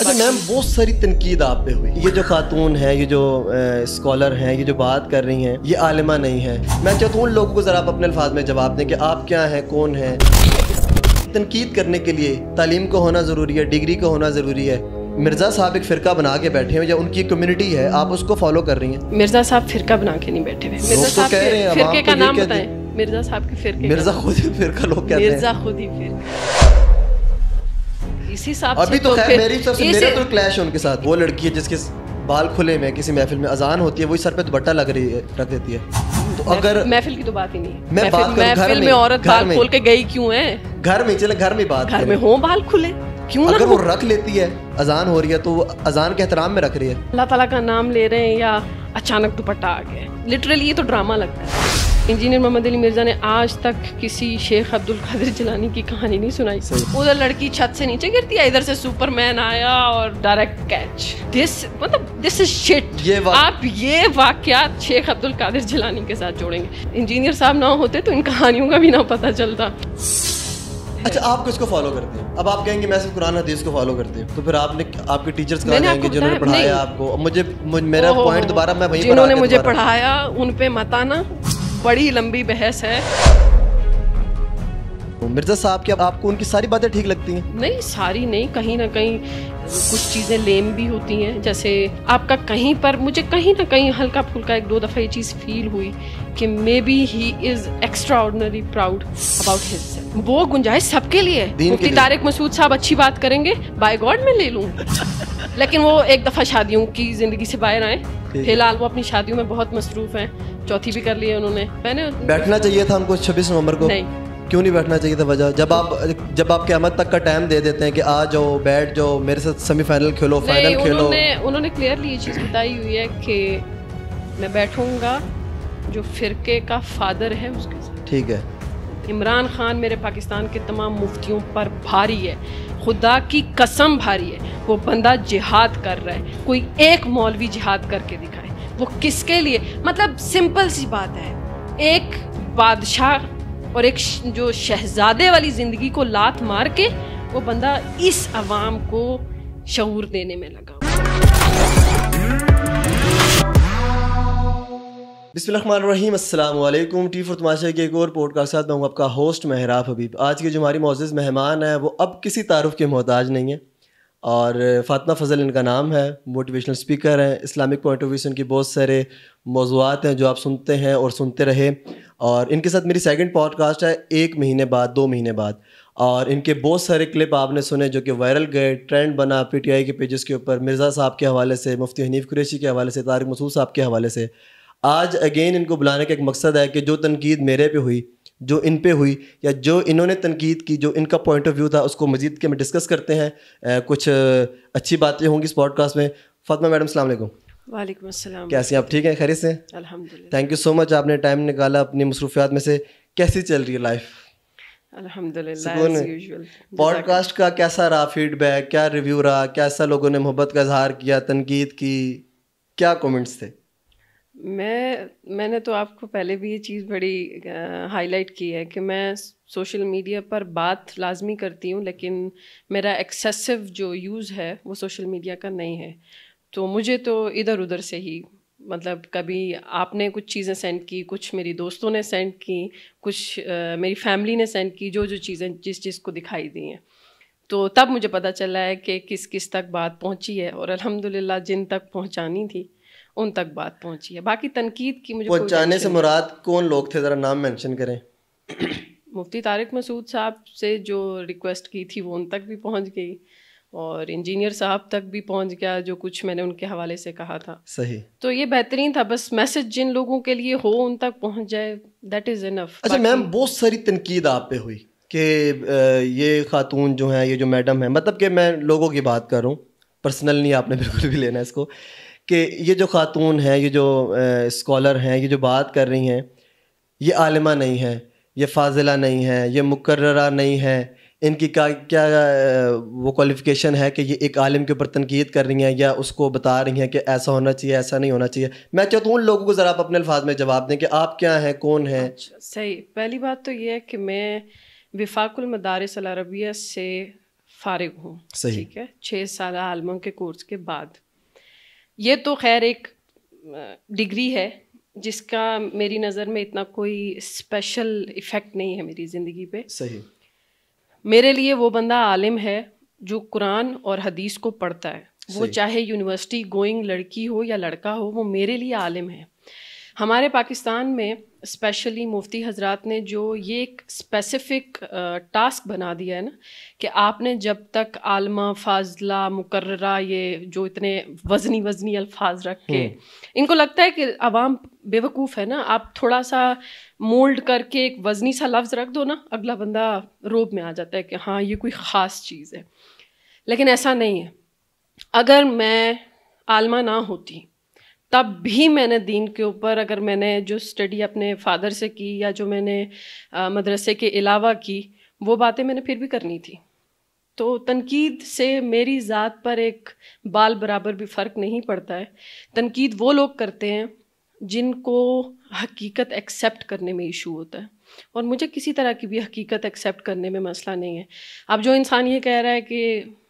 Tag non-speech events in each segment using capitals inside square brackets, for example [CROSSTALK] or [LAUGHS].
अच्छा मैम बहुत सारी तनकीद आप पे हुई ये जो खातून है ये जो स्कॉलर है ये जो बात कर रही हैं ये आलमा नहीं है मैं चाहता हूँ उन लोगों को ज़रा आप अपने अल्फाज में जवाब दें कि आप क्या हैं कौन है तनकीद करने के लिए तालीम को होना ज़रूरी है डिग्री को होना ज़रूरी है मिर्ज़ा साहब एक फ़िरका बना के बैठे हैं या उनकी कम्युनिटी है आप उसको फॉलो कर रही हैं मिर्ज़ा साहब फ़िरका बना के नहीं बैठे हुए मिर्ज़ा तो साहब फिरके का तो नाम बताएं मिर्ज़ा साहब के फिरके मिर्ज़ा खुद ही फिरका लोग कहते हैं मिर्ज़ा खुद ही फिरका इस हिसाब अभी तो है मेरी तरफ से मेरा तो क्लैश है उनके साथ वो लड़की है जिसके बाल खुले में किसी महफिल में अजान होती है वही सर पे दुपट्टा लग रही है रख देती है तो अगर महफिल की तो बात ही नहीं है मैं बात घर में औरत बाल खोल के गई क्यों है घर में चले घर में बात घर में हो बाल खुले क्यों अगर वो रख लेती है अजान हो रही है तो वो अजान के एहतराम में रख रही है अल्लाह ताला का नाम ले रहे हैं या अचानक दुपट्टा आ गया लिटरली ये तो ड्रामा लगता है इंजीनियर मोहम्मद अली मिर्जा ने आज तक किसी शेख अब्दुल कादिर जलानी की कहानी नहीं सुनाई उधर लड़की छत से नीचे गिरती है इधर से सुपरमैन आया और डायरेक्ट कैच दिस मतलब दिस इज शिट ये आप ये वाकयात शेख अब्दुल कादिर जलानी के साथ जोड़ेंगे इंजीनियर साहब ना होते तो इन कहानियों का भी ना पता चलता अच्छा आप किसको फॉलो करते हैं अब आप कहेंगे मैं सिर्फ कुरान हदीस को फॉलो करते हैं तो फिर आपने आपके टीचर्स जिन्होंने पढ़ाया आपको मुझे मेरा पॉइंट दोबारा मैं वहीं जिन्होंने मुझे पढ़ाया उन पे मताना बड़ी लंबी बहस है मिर्जा साहब क्या आपको उनकी सारी बातें ठीक लगती हैं नहीं सारी नहीं कहीं ना कहीं कुछ चीज़ें लेम भी होती हैं जैसे आपका कहीं पर मुझे कहीं ना कहीं हल्का फुल्का एक दो दफ़ा ये चीज़ फील हुई कि maybe he is extraordinary proud about his वो गुंजाइश सबके लिए मुफ्ती तारिक मसूद साहब अच्छी बात करेंगे बाय गॉड में ले लूँ [LAUGHS] लेकिन वो एक दफ़ा शादियों की ज़िंदगी से बाहर आए फिलहाल वो अपनी शादियों में बहुत मसरूफ़ हैं चौथी भी कर ली है उन्होंने मैंने बैठना चाहिए था हमको छब्बीस नवंबर को नहीं क्यों नहीं बैठना चाहिए था वजह जब आप जब आप क्यामत तक का टाइम दे देते हैं कि आ जाओ बैठ जाओ मेरे साथ सेमीफाइनल खेलो फाइनल खेलो उन्होंने उन्होंने क्लियरली ये चीज़ बताई हुई है कि मैं बैठूंगा जो फिरके का फादर है उसके साथ ठीक है इमरान खान मेरे पाकिस्तान के तमाम मुफ्तियों पर भारी है खुदा की कसम भारी है वो बंदा जिहाद कर रहा है कोई एक मौलवी जिहाद करके दिखाए वो किसके लिए मतलब सिंपल सी बात है एक बादशाह और एक जो शहजादे वाली ज़िंदगी को लात मार के वो बंदा इस आवाम को शूर देने में लगा बिस्मिल्लाहिर्रहमानिर्रहीम अस्सलाम वालेकुम टी फॉर तमाशा के एक और पॉडकास्ट साथ मैं हूँ आपका होस्ट महराब हबीब आज के जो हमारी मोज़ मेहमान है वो अब किसी तारुफ के मोहताज नहीं है और फातमा फजल इनका नाम है मोटिवेशनल स्पीकर हैं इस्लामिक पॉइंट ऑफ व्यू से इनकी बहुत सारे मौजूद हैं जो आप सुनते हैं और सुनते रहे और इनके साथ मेरी सेकंड पॉडकास्ट है एक महीने बाद दो महीने बाद और इनके बहुत सारे क्लिप आपने सुने जो कि वायरल गए ट्रेंड बना पीटीआई के पेजेस के ऊपर मिर्ज़ा साहब के हवाले से मुफ्ती हनीफ कुरेशी के हवाले से तारिक मसूद साहब के हवाले से आज अगेन इनको बुलाने का एक मकसद है कि जो तनकीद मेरे पे हुई जो इन पे हुई या जो इन्होंने तनकीद की जो इनका पॉइंट ऑफ व्यू था उसको मजीद के हम डिस्कस करते हैं कुछ अच्छी बातें होंगी इस पॉडकास्ट में फातमा मैडम अलैक्म वालेकुम अस्सलाम हैं आप ठीक हैं खैरियत से अलहमद थैंक यू सो मच आपने टाइम निकाला अपनी मसरूफियात में से कैसी चल रही है लाइफ अलहमद पॉडकास्ट का कैसा रहा फीडबैक क्या रिव्यू रहा कैसा लोगों ने मोहब्बत का इजहार किया तनकीद की क्या कमेंट्स थे मैं मैंने तो आपको पहले भी ये चीज़ बड़ी हाईलाइट की है कि मैं सोशल मीडिया पर बात लाजमी करती हूँ लेकिन मेरा एक्सेसिव जो यूज़ है वो सोशल मीडिया का नहीं है तो मुझे तो इधर उधर से ही मतलब कभी आपने कुछ चीज़ें सेंड की कुछ मेरी दोस्तों ने सेंड की कुछ uh, मेरी फैमिली ने सेंड की जो जो चीज़ें जिस चीज़ को दिखाई दी हैं तो तब मुझे पता चला है कि किस किस तक बात पहुंची है और अल्हम्दुलिल्लाह जिन तक पहुंचानी थी उन तक बात पहुंची है बाकी तनकीद की मुझे पहुंचाने से मुराद कौन लोग थे ज़रा नाम मेंशन करें [CLEARS THROAT] मुफ्ती तारिक मसूद साहब से जो रिक्वेस्ट की थी वो उन तक भी पहुंच गई और इंजीनियर साहब तक भी पहुंच गया जो कुछ मैंने उनके हवाले से कहा था सही तो ये बेहतरीन था बस मैसेज जिन लोगों के लिए हो उन तक पहुंच जाए दैट इज़ इनफ अच्छा मैम बहुत सारी तनकीद आप पे हुई कि ये खातून जो है ये जो मैडम है मतलब कि मैं लोगों की बात कर रहा हूँ पर्सनल नहीं आपने [LAUGHS] बिल्कुल भी लेना इसको कि ये जो ख़ातून हैं ये जो स्कॉलर हैं ये जो बात कर रही हैं ये आलमा नहीं है ये फाजिला नहीं है ये मुकर्रा नहीं है इनकी का क्या वो क्वालिफ़िकेशन है कि ये एक आलिम के ऊपर तनकीद कर रही हैं या उसको बता रही हैं कि ऐसा होना चाहिए ऐसा नहीं होना चाहिए मैं चाहता हूँ उन लोगों को ज़रा आप अपने अल्फाज में जवाब दें कि आप क्या हैं कौन हैं अच्छा, सही पहली बात तो ये है कि मैं विफाकुल से फारग हूँ ठीक है छः साल आलमों के कोर्स के बाद ये तो खैर एक डिग्री है जिसका मेरी नज़र में इतना कोई स्पेशल इफ़ेक्ट नहीं है मेरी ज़िंदगी पे सही मेरे लिए वो बंदा आलिम है जो कुरान और हदीस को पढ़ता है वो चाहे यूनिवर्सिटी गोइंग लड़की हो या लड़का हो वो मेरे लिए आलिम है हमारे पाकिस्तान में स्पेशली मुफ्ती हजरत ने जो ये एक स्पेसिफिक टास्क बना दिया है ना कि आपने जब तक आलमा फाजला मुकर्रा ये जो इतने वजनी वजनी अल्फाज रख के हम्म। इनको लगता है कि आवाम बेवकूफ़ है ना आप थोड़ा सा मोल्ड करके एक वजनी सा लफ्ज़ रख दो ना अगला बंदा रोब में आ जाता है कि हाँ ये कोई ख़ास चीज़ है लेकिन ऐसा नहीं है अगर मैं आलमा ना होती तब भी मैंने दीन के ऊपर अगर मैंने जो स्टडी अपने फादर से की या जो मैंने मदरसे के अलावा की वो बातें मैंने फिर भी करनी थी तो तनकीद से मेरी ज़ात पर एक बाल बराबर भी फ़र्क नहीं पड़ता है तनकीद वो लोग करते हैं जिनको हकीकत एक्सेप्ट करने में इशू होता है और मुझे किसी तरह की भी हकीकत एक्सेप्ट करने में मसला नहीं है अब जो इंसान ये कह रहा है कि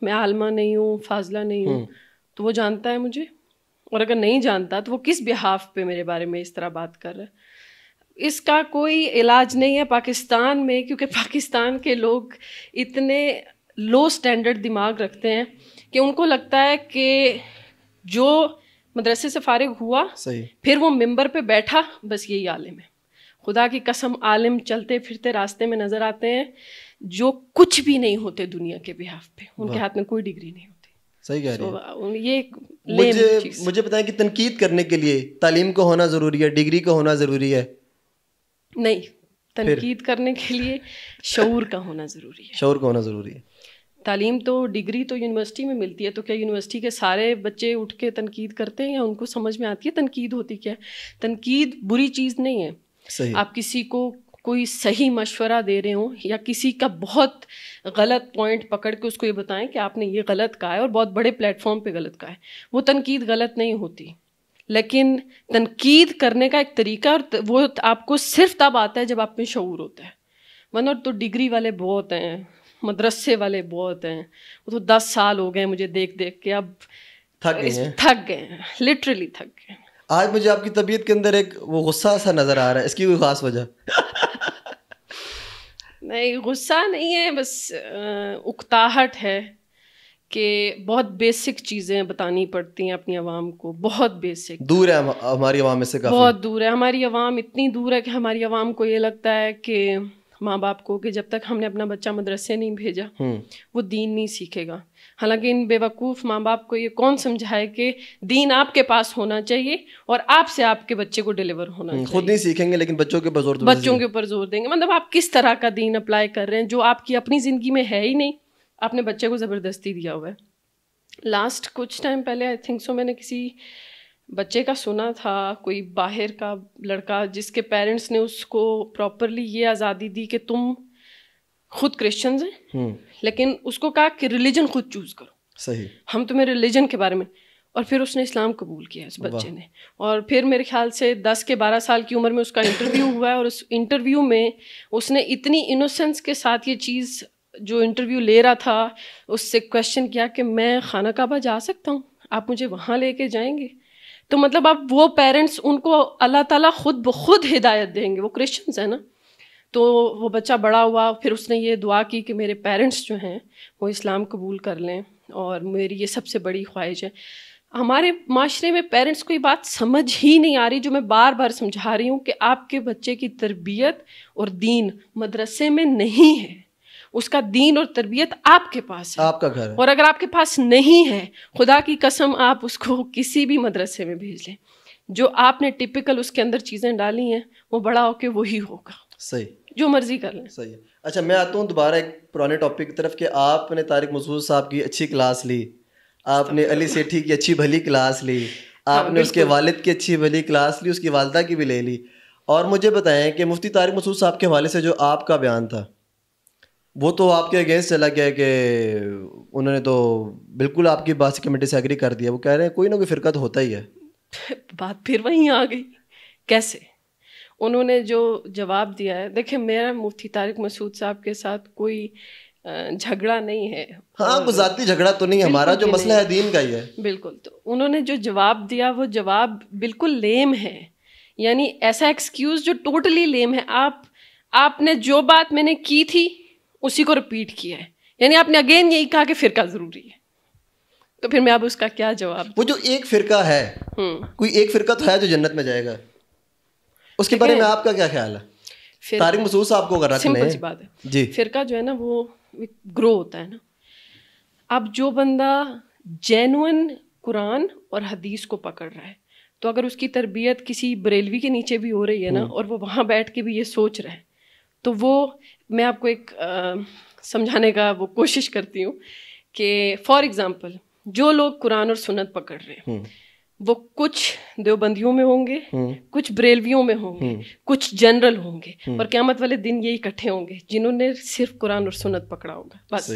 मैं आलमा नहीं हूँ फाजला नहीं हूँ हम्म। तो वो जानता है मुझे और अगर नहीं जानता तो वो किस बिहाफ पे मेरे बारे में इस तरह बात कर रहा है इसका कोई इलाज नहीं है पाकिस्तान में क्योंकि पाकिस्तान के लोग इतने लो स्टैंडर्ड दिमाग रखते हैं कि उनको लगता है कि जो मदरसे से फारिग हुआ सही फिर वो मेंबर पे बैठा बस यही आलिम है खुदा की कसम आलिम चलते फिरते रास्ते में नज़र आते हैं जो कुछ भी नहीं होते दुनिया के बिहाफ पे उनके हाथ में कोई डिग्री नहीं सही कह रही हैं uh, ये मुझे मुझे पता है कि तनकीद करने के लिए तालीम को होना ज़रूरी है डिग्री को होना ज़रूरी है नहीं तनकीद करने के लिए शौर का होना ज़रूरी है शौर का होना ज़रूरी है तालीम तो डिग्री तो यूनिवर्सिटी में मिलती है तो क्या यूनिवर्सिटी के सारे बच्चे उठ के तनकीद करते हैं या उनको समझ में आती है तनकीद होती क्या है तनकीद बुरी चीज़ नहीं है सही। आप किसी को कोई सही मशवरा दे रहे हों या किसी का बहुत गलत पॉइंट पकड़ के उसको ये बताएं कि आपने ये गलत कहा है और बहुत बड़े प्लेटफॉर्म पे गलत कहा है वो तनकीद गलत नहीं होती लेकिन तनकीद करने का एक तरीका और वो आपको सिर्फ तब आता है जब आप में शूर होता है वन और तो डिग्री वाले बहुत हैं मदरसे वाले बहुत हैं वो तो दस साल हो गए मुझे देख देख के अब थक गए थक गए लिटरली थक गए आज मुझे आपकी तबीयत के अंदर एक वो गुस्सा सा नज़र आ रहा है इसकी कोई ख़ास वजह नहीं गुस्सा नहीं है बस उकताहट है कि बहुत बेसिक चीज़ें बतानी पड़ती हैं अपनी आवाम को बहुत बेसिक दूर है हमारी आवाम से काफी बहुत दूर है हमारी आवाम इतनी दूर है कि हमारी आवाम को ये लगता है कि माँ बाप को कि जब तक हमने अपना बच्चा मदरसे नहीं भेजा हम्म। वो दीन नहीं सीखेगा हालांकि इन बेवकूफ़ माँ बाप को ये कौन समझाए कि दीन आपके पास होना चाहिए और आपसे आपके बच्चे को डिलीवर होना हम्म, चाहिए खुद नहीं सीखेंगे लेकिन बच्चों के ऊपर जोर तो बच्चों के ऊपर जोर देंगे मतलब आप किस तरह का दीन अप्लाई कर रहे हैं जो आपकी अपनी ज़िंदगी में है ही नहीं आपने बच्चे को ज़बरदस्ती दिया हुआ है लास्ट कुछ टाइम पहले आई थिंक सो मैंने किसी बच्चे का सुना था कोई बाहर का लड़का जिसके पेरेंट्स ने उसको प्रॉपरली ये आज़ादी दी कि तुम खुद क्रिश्चियंस हैं हम्म। लेकिन उसको कहा कि रिलीजन खुद चूज करो सही हम तुम्हें रिलीजन के बारे में और फिर उसने इस्लाम कबूल किया इस बच्चे ने और फिर मेरे ख्याल से दस के बारह साल की उम्र में उसका इंटरव्यू हुआ है और उस इंटरव्यू में उसने इतनी इनोसेंस के साथ ये चीज़ जो इंटरव्यू ले रहा था उससे क्वेश्चन किया कि मैं खाना काबा जा सकता हूँ आप मुझे वहाँ लेके जाएंगे तो मतलब आप वो पेरेंट्स उनको अल्लाह ताला खुद ब खुद हिदायत देंगे वो क्रिश्चियंस है ना तो वो बच्चा बड़ा हुआ फिर उसने ये दुआ की कि मेरे पेरेंट्स जो हैं वो इस्लाम कबूल कर लें और मेरी ये सबसे बड़ी ख्वाहिश है हमारे माशरे में पेरेंट्स को ये बात समझ ही नहीं आ रही जो मैं बार बार समझा रही हूँ कि आपके बच्चे की तरबियत और दीन मदरसे में नहीं है उसका दीन और तरबियत आपके पास है आपका घर और अगर आपके पास नहीं है खुदा की कसम आप उसको किसी भी मदरसे में भेज लें जो आपने टिपिकल उसके अंदर चीज़ें डाली हैं वो बड़ा होके वही होगा सही जो मर्जी कर लें सही है अच्छा मैं आता हूँ दोबारा एक पुराने टॉपिक की तरफ कि आपने तारिक मसूद साहब की अच्छी क्लास ली आपने अली सेठी की अच्छी भली क्लास ली हाँ, आपने उसके वालिद की अच्छी भली क्लास ली उसकी वालदा की भी ले ली और मुझे बताएं कि मुफ्ती तारिक मसूद साहब के हवाले से जो आपका बयान था वो तो आपके अगेंस्ट चला गया कि उन्होंने तो बिल्कुल आपकी बात कमेटी से एग्री कर दिया वो कह रहे हैं कोई ना कोई फिरकत होता ही है [LAUGHS] बात फिर वहीं आ गई कैसे उन्होंने जो जवाब दिया है देखिए मेरा मुफ्ती तारिक मसूद साहब के साथ कोई झगड़ा नहीं है हाँ कोई झगड़ा तो नहीं हमारा जो मसला है दीन का ही है बिल्कुल तो उन्होंने जो जवाब दिया वो जवाब बिल्कुल लेम है यानी ऐसा एक्सक्यूज जो टोटली लेम है आप आपने जो बात मैंने की थी उसी को रिपीट किया है यानी आपने अगेन यही कहा कि फिरका ज़रूरी है तो फिर मैं अब उसका क्या जवाब वो जो एक फिरका है हम्म। कोई एक फिरका तो है जो जन्नत में जाएगा उसके बारे में आपका क्या ख्याल है तारिक मसूद साहब को अगर सिंपल सी बात है जी फिरका जो है ना वो ग्रो होता है ना अब जो बंदा जेनुअन कुरान और हदीस को पकड़ रहा है तो अगर उसकी तरबियत किसी बरेलवी के नीचे भी हो रही है ना हम्म। और वो वहाँ बैठ के भी ये सोच रहे हैं तो वो मैं आपको एक समझाने का वो कोशिश करती हूँ कि फॉर एग्जांपल जो लोग कुरान और सुन्नत पकड़ रहे हैं हम्म। वो कुछ देवबंदियों में होंगे हम्म। कुछ ब्रेलवियों में होंगे हम्म। कुछ जनरल होंगे हम्म। और क्यामत वाले दिन ये इकट्ठे होंगे जिन्होंने सिर्फ कुरान और सुनत पकड़ा होगा बस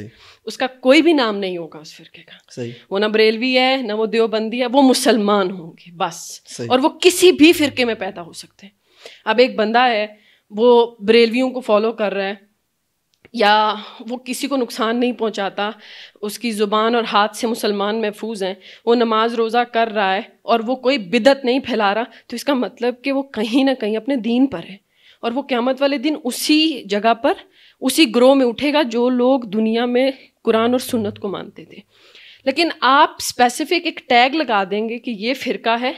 उसका कोई भी नाम नहीं होगा उस फिरके का वो ना ब्रेलवी है ना वो देवबंदी है वो मुसलमान होंगे बस और वो किसी भी फिरके में पैदा हो सकते हैं अब एक बंदा है वो ब्रेलवियों को फॉलो कर रहा है या वो किसी को नुकसान नहीं पहुंचाता उसकी ज़ुबान और हाथ से मुसलमान महफूज हैं वो नमाज रोज़ा कर रहा है और वो कोई बिदत नहीं फैला रहा तो इसका मतलब कि वो कहीं ना कहीं अपने दीन पर है और वो क़्यामत वाले दिन उसी जगह पर उसी ग्रोह में उठेगा जो लोग दुनिया में कुरान और सुन्नत को मानते थे लेकिन आप स्पेसिफिक एक टैग लगा देंगे कि ये फ़िरका है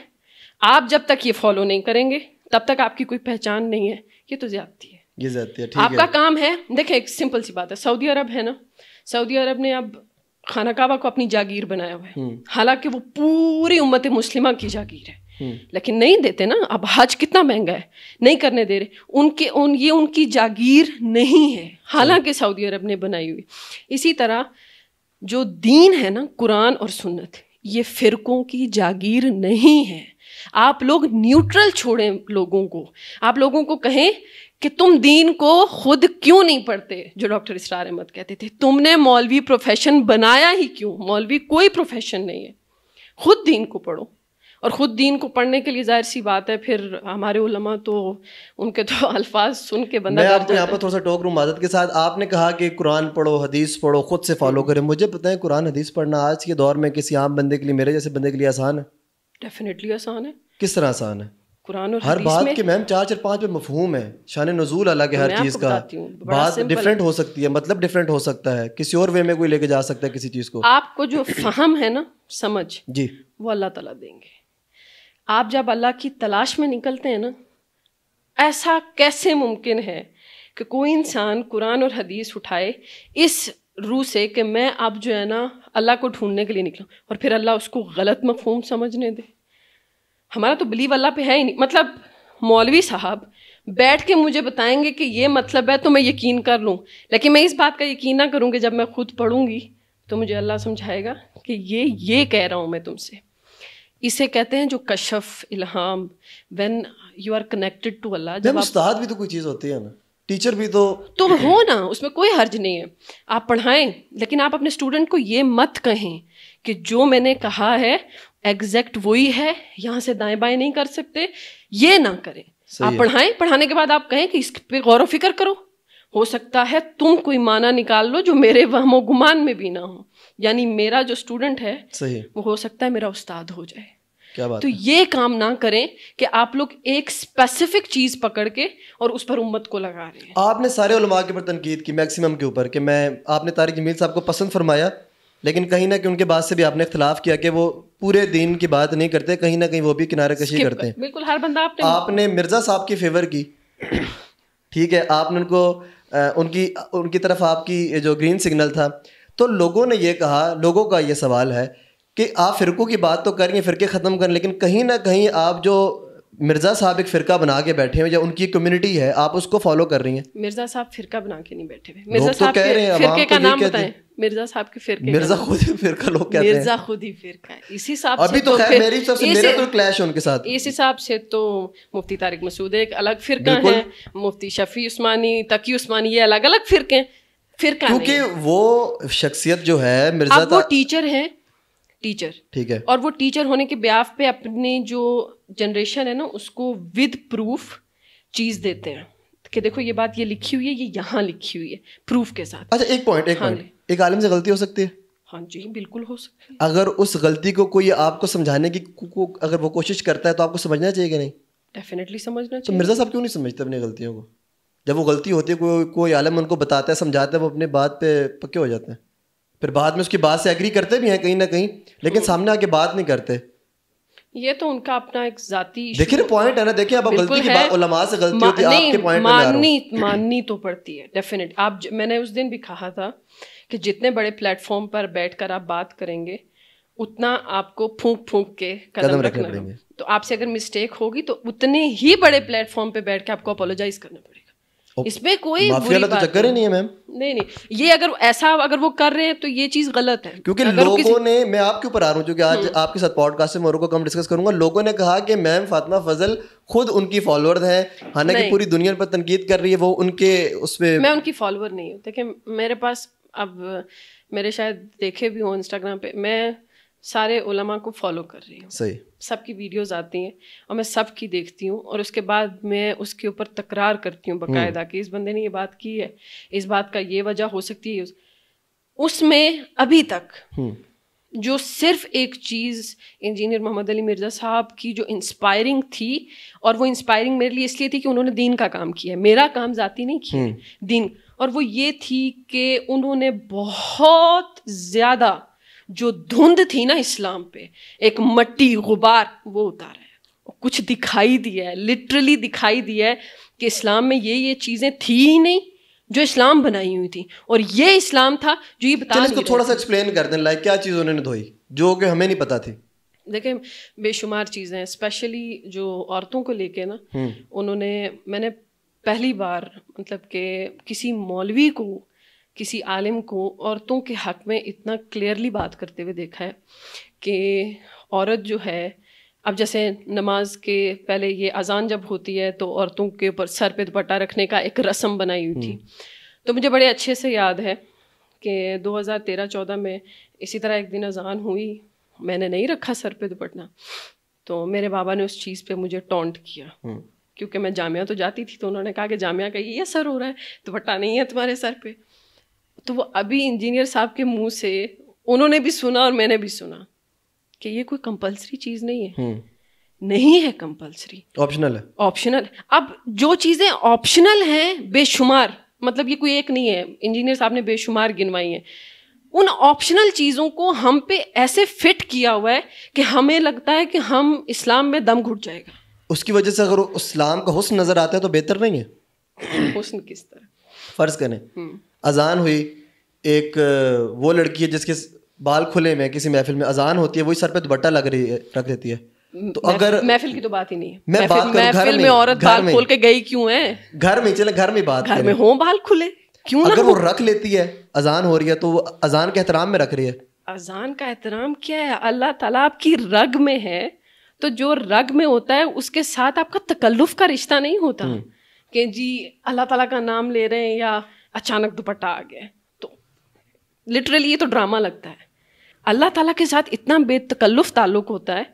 आप जब तक ये फॉलो नहीं करेंगे तब तक आपकी कोई पहचान नहीं है ये तो ज़्यादती है ये जाती है ठीक आपका है। काम है देखे एक सिंपल सी बात है सऊदी अरब है ना सऊदी अरब ने अब खाना काबा को अपनी जागीर बनाया हुआ है हम्म। हालांकि वो पूरी उम्मत मुस्लिमा की जागीर है हम्म। लेकिन नहीं देते ना अब हज कितना महंगा है नहीं करने दे रहे उनके उन ये उनकी जागीर नहीं है हालांकि सऊदी अरब ने बनाई हुई इसी तरह जो दीन है ना कुरान और सुन्नत ये फिरकों की जागीर नहीं है आप लोग न्यूट्रल छोड़ें लोगों को आप लोगों को कहें कि तुम दीन को खुद क्यों नहीं पढ़ते जो डॉक्टर इसरार अहमद कहते थे तुमने मौलवी प्रोफेशन बनाया ही क्यों मौलवी कोई प्रोफेशन नहीं है खुद दीन को पढ़ो और ख़ुद दीन को पढ़ने के लिए जाहिर सी बात है फिर हमारे उलमा तो उनके तो [LAUGHS] अल्फाज सुन के बंदा मैं आपको यहाँ पर थोड़ा सा टोक रूम आदत के साथ आपने कहा कि कुरान पढ़ो हदीस पढ़ो खुद से फॉलो करें मुझे पता है कुरान हदीस पढ़ना आज के दौर में किसी आम बंदे के लिए मेरे जैसे बंदे के लिए आसान है डेफिनेटली आसान है किस तरह आसान है कुरान और हर बात के मैम चार चार पांच में मफहूम है शान नजूल अलग है तो हर चीज़ का बात डिफरेंट हो सकती है मतलब डिफरेंट हो सकता है किसी और वे में कोई लेके जा सकता है किसी चीज़ को आपको जो फहम है ना समझ जी वो अल्लाह ताला देंगे आप जब अल्लाह की तलाश में निकलते हैं ना ऐसा कैसे मुमकिन है कि कोई इंसान कुरान और हदीस उठाए इस रूह से कि मैं अब जो है ना अल्लाह को ढूंढने के लिए निकला और फिर अल्लाह उसको गलत मफहूम समझने दे हमारा तो बिलीव अल्लाह पे है ही नहीं मतलब मौलवी साहब बैठ के मुझे बताएंगे कि ये मतलब है तो मैं यकीन कर लूँ लेकिन मैं इस बात का यकीन ना करूँगी जब मैं खुद पढ़ूँगी तो मुझे अल्लाह समझाएगा कि ये ये कह रहा हूँ मैं तुमसे इसे कहते हैं जो कशफ इल्हाम when you are connected to Allah जब उस्ताद भी तो कोई चीज़ होती है ना टीचर भी तो तो हो ना उसमें कोई हर्ज नहीं है आप पढ़ाएं लेकिन आप अपने स्टूडेंट को ये मत कहें कि जो मैंने कहा है एग्जैक्ट वही है यहाँ से दाएं बाएं नहीं कर सकते ये ना करें आप पढ़ाएं पढ़ाने के बाद आप कहें कि इस पे गौर फिक्र करो हो सकता है तुम कोई माना निकाल लो जो मेरे वहमो गुमान में भी ना हो यानी मेरा जो स्टूडेंट है वो हो सकता है मेरा उस्ताद हो जाए क्या बात तो है? ये काम ना करें कि आप लोग एक स्पेसिफिक चीज पकड़ के और उस पर उम्मत को लगा रहे हैं आपने सारे उलमा के ऊपर तनकीद की मैक्सिमम के ऊपर कि मैं आपने तारिक जमील साहब को पसंद फरमाया लेकिन कहीं ना कहीं उनके बाद से भी आपने इख्तलाफ किया कि वो पूरे दिन की बात नहीं करते कहीं ना कहीं वो भी किनारे कशी करते हैं बिल्कुल हर बंदा आपने आपने मिर्ज़ा साहब की फेवर की [CLEARS THROAT] ठीक है आपने उनको आ, उनकी उनकी तरफ आपकी जो ग्रीन सिग्नल था तो लोगों ने ये कहा लोगों का ये सवाल है कि आप फ़िरकों की बात तो करिए फ़िरके ख़त्म करें लेकिन कहीं ना कहीं आप जो मिर्ज़ा साहब एक फ़िरका बना के बैठे हैं या उनकी कम्युनिटी है आप उसको फॉलो कर रही हैं मिर्ज़ा साहब फ़िरका बना के नहीं बैठे हुए मिर्ज़ा तो साहब कह रहे हैं फ़िरके का नाम बताएं मिर्ज़ा साहब के फ़िरके मिर्ज़ा खुद ही फ़िरका लोग कहते हैं मिर्ज़ा खुद ही फ़िरका है इसी हिसाब से अभी तो, तो खैर मेरी तरफ से मेरा तो क्लैश है उनके साथ इस हिसाब से तो मुफ्ती तारिक मसूद एक अलग फ़िरका है मुफ्ती शफी उस्मानी तकी उस्मानी ये अलग अलग फ़िरके हैं फ़िरका क्योंकि वो शख्सियत जो है मिर्ज़ा वो टीचर है टीचर ठीक है और वो टीचर होने के ब्याफ पे अपने जो जनरेशन है ना उसको विद प्रूफ चीज देते हैं कि देखो ये बात ये लिखी हुई है ये यहाँ लिखी हुई है प्रूफ के साथ अच्छा एक पॉइंट एक हाँ एक आलम से गलती हो सकती है हाँ जी बिल्कुल हो सकती है अगर उस गलती को कोई आपको समझाने की को, अगर वो कोशिश करता है तो आपको समझना चाहिए कि नहीं डेफिनेटली समझना चाहिए तो मिर्जा साहब क्यों नहीं समझते अपनी गलतियों को जब वो गलती होती है कोई कोई आलम उनको बताता है समझाता है वो अपने बात पे पक्के हो जाते हैं फिर बाद में उसकी बात से एग्री करते भी हैं कहीं ना कहीं लेकिन तो- सामने आके बात नहीं करते ये तो उनका अपना एक जाती देखिए ना पॉइंट है ना देखिए अब गलती की बात उलमा से गलती होती है आपके पॉइंट माननी माननी तो पड़ती है डेफिनेट आप मैंने उस दिन भी कहा था कि जितने बड़े प्लेटफॉर्म पर बैठकर आप बात करेंगे उतना आपको फूंक फूंक के कदम, कदम रखना तो आपसे अगर मिस्टेक होगी तो उतने ही बड़े प्लेटफॉर्म पे बैठ के आपको अपोलोजाइज करना पड़ेगा इसमें कोई माफिया तो चक्कर ही नहीं है मैम नहीं नहीं ये अगर ऐसा अगर वो कर रहे हैं तो ये चीज गलत है क्योंकि लोगों ने मैं आपके ऊपर आ रहा हूँ क्योंकि आज हम्म। आपके साथ पॉडकास्ट से में को कम डिस्कस करूंगा लोगों ने कहा कि मैम फातिमा फजल खुद उनकी फॉलोअर है हालांकि पूरी दुनिया पर तनकीद कर रही है वो उनके उस पर मैं उनकी फॉलोअर नहीं हूँ देखिये मेरे पास अब मेरे शायद देखे भी हों इंस्टाग्राम पे मैं सारे उलमा को फॉलो कर रही हूँ सही सबकी वीडियोस आती हैं और मैं सबकी देखती हूँ और उसके बाद मैं उसके ऊपर तकरार करती हूँ बाकायदा हम्म। कि इस बंदे ने ये बात की है इस बात का ये वजह हो सकती है उसमें अभी तक हम्म। जो सिर्फ एक चीज़ इंजीनियर मोहम्मद अली मिर्ज़ा साहब की जो इंस्पायरिंग थी और वो इंस्पायरिंग मेरे लिए इसलिए थी कि उन्होंने दीन का काम किया है मेरा काम ज़ाती नहीं किया हम्म। दीन और वो ये थी कि उन्होंने बहुत ज़्यादा जो धुंध थी ना इस्लाम पे एक मट्टी गुबार वो उतारा है कुछ दिखाई दिया है लिटरली दिखाई दिया है कि इस्लाम में ये ये चीज़ें थी ही नहीं जो इस्लाम बनाई हुई थी और ये इस्लाम था जो ये बता इसको थोड़ा सा एक्सप्लेन कर दें लाइक क्या चीज़ उन्होंने धोई जो कि हमें नहीं पता थी देखें बेशुमार चीज़ें स्पेशली जो औरतों को लेके ना हम्म। उन्होंने मैंने पहली बार मतलब के किसी मौलवी को किसी आलिम को औरतों के हक में इतना क्लियरली बात करते हुए देखा है कि औरत जो है अब जैसे नमाज के पहले ये अजान जब होती है तो औरतों के ऊपर सर पे दुपट्टा रखने का एक रस्म बनाई हुई थी हम्म। तो मुझे बड़े अच्छे से याद है कि 2013-14 में इसी तरह एक दिन अजान हुई मैंने नहीं रखा सर पे दुपट्टा तो मेरे बाबा ने उस चीज़ पे मुझे टोंट किया हम्म। क्योंकि मैं जामिया तो जाती थी तो उन्होंने कहा कि जामिया का ये सर हो रहा है दुपट्टा नहीं है तुम्हारे सर पर तो वो अभी इंजीनियर साहब के मुंह से उन्होंने भी सुना और मैंने भी सुना कि ये कोई कंपलसरी चीज़ नहीं है हम्म। नहीं है कंपलसरी ऑप्शनल है ऑप्शनल अब जो चीज़ें ऑप्शनल हैं बेशुमार मतलब ये कोई एक नहीं है इंजीनियर साहब ने बेशुमार गिनवाई है उन ऑप्शनल चीज़ों को हम पे ऐसे फिट किया हुआ है कि हमें लगता है कि हम इस्लाम में दम घुट जाएगा उसकी वजह से अगर इस्लाम का हुस्न नज़र आता है तो बेहतर नहीं है हुस्न किस तरह फ़र्ज़ करें हम्म। अज़ान हुई एक वो लड़की है जिसके बाल खुले में किसी महफिल में अजान होती है वही सर पे दुपट्टा लग रही है रख देती है तो अगर महफिल की तो बात ही नहीं है मैं बात करूं घर में, में औरत बाल खोल के गई क्यों है घर में चले घर में बात घर में हो बाल खुले क्यों अगर वो रख लेती है अजान हो रही है तो वो अजान के एहतराम में रख रही है अजान का एहतराम क्या है अल्लाह ताला आपकी रग में है तो जो रग में होता है उसके साथ आपका तकल्लुफ का रिश्ता नहीं होता हम्म। कि जी अल्लाह ताला का नाम ले रहे हैं या अचानक दुपट्टा आ गया तो लिटरली ये तो ड्रामा लगता है अल्लाह ताला के साथ इतना बेतकल्लुफ़ ताल्लुक होता है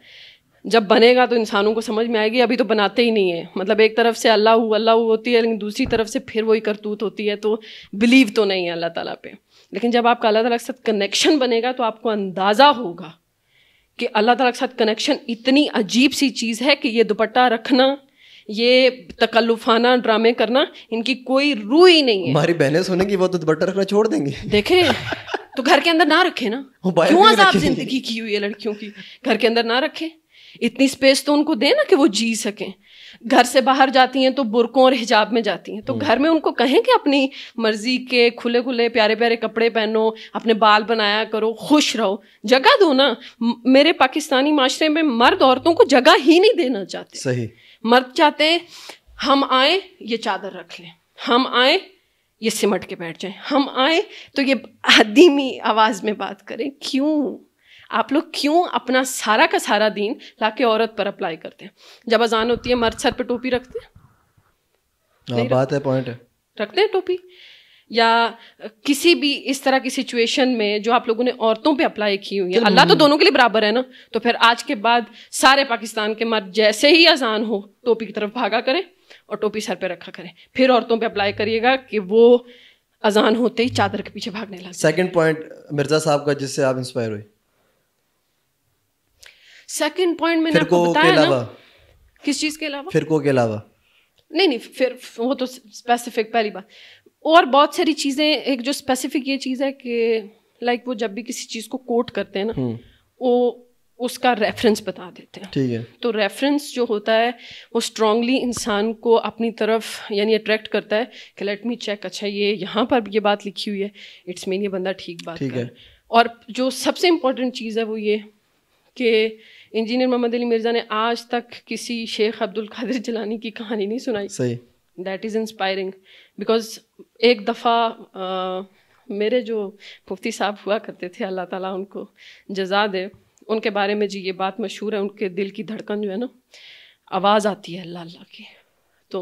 जब बनेगा तो इंसानों को समझ में आएगी अभी तो बनाते ही नहीं है मतलब एक तरफ से अल्लाह हु अल्लाह होती है लेकिन दूसरी तरफ से फिर वही करतूत होती है तो बिलीव तो नहीं है अल्लाह ताला पे लेकिन जब आपका अल्लाह ताला के साथ कनेक्शन बनेगा तो आपको अंदाज़ा होगा कि अल्लाह ताला के साथ कनेक्शन इतनी अजीब सी चीज़ है कि ये दुपट्टा रखना ये तकल्लुफाना ड्रामे करना इनकी कोई रू ही नहीं है हमारी बहनें सुनेंगी वो तो बटर रखना छोड़ देंगे देखे तो घर के अंदर ना रखे ना क्यों आप जिंदगी की हुई है लड़कियों की घर के अंदर ना रखे इतनी स्पेस तो उनको दे ना कि वो जी सकें घर से बाहर जाती हैं तो बुरकों और हिजाब में जाती हैं तो हम्म। घर में उनको कहें कि अपनी मर्जी के खुले खुले प्यारे प्यारे कपड़े पहनो अपने बाल बनाया करो खुश रहो जगह दो ना मेरे पाकिस्तानी माशरे में मर्द औरतों को जगह ही नहीं देना चाहते सही मर्द चाहते हैं हम आए ये चादर रख लें हम आए ये सिमट के बैठ जाएं हम आए तो ये आदिमी आवाज़ में बात करें क्यों आप लोग क्यों अपना सारा का सारा दीन लाके औरत पर अप्लाई करते हैं जब अजान होती है मर्द सर पे टोपी रखते हैं हाँ, बात है पॉइंट है रखते हैं टोपी या किसी भी इस तरह की सिचुएशन में जो आप लोगों ने औरतों पे अप्लाई की हुई है अल्लाह तो दोनों के लिए बराबर है ना तो फिर आज के बाद सारे पाकिस्तान के मर्द जैसे ही अजान हो टोपी की तरफ भागा करें और टोपी सर पे रखा करें फिर औरतों पे अप्लाई करिएगा कि वो अजान होते ही चादर के पीछे भागने लगे सेकंड पॉइंट मिर्जा साहब का जिससे आप इंस्पायर हुए सेकंड पॉइंट मैंने आपको बताया ना किस चीज के अलावा को के अलावा नहीं नहीं फिर वो तो स्पेसिफिक पहली बात और बहुत सारी चीज़ें एक जो स्पेसिफिक ये चीज़ है कि लाइक वो जब भी किसी चीज़ को कोट करते हैं ना हम्म। वो उसका रेफरेंस बता देते हैं ठीक है तो रेफरेंस जो होता है वो स्ट्रांगली इंसान को अपनी तरफ यानी अट्रैक्ट करता है कि लेट मी चेक अच्छा ये यहाँ पर ये बात लिखी हुई है इट्स मीन ये बंदा ठीक बात ठीक है और जो सबसे इम्पोर्टेंट चीज़ है वो ये कि इंजीनियर मोहम्मद अली मिर्ज़ा ने आज तक किसी शेख अब्दुल कादिर जलानी की कहानी नहीं सुनाई सही दैट इज़ इंस्पायरिंग बिकॉज एक दफ़ा मेरे जो मुफ्ती साहब हुआ करते थे अल्लाह ताला उनको जजा दे उनके बारे में जी ये बात मशहूर है उनके दिल की धड़कन जो है ना आवाज़ आती है अल्लाह अल्लाह की तो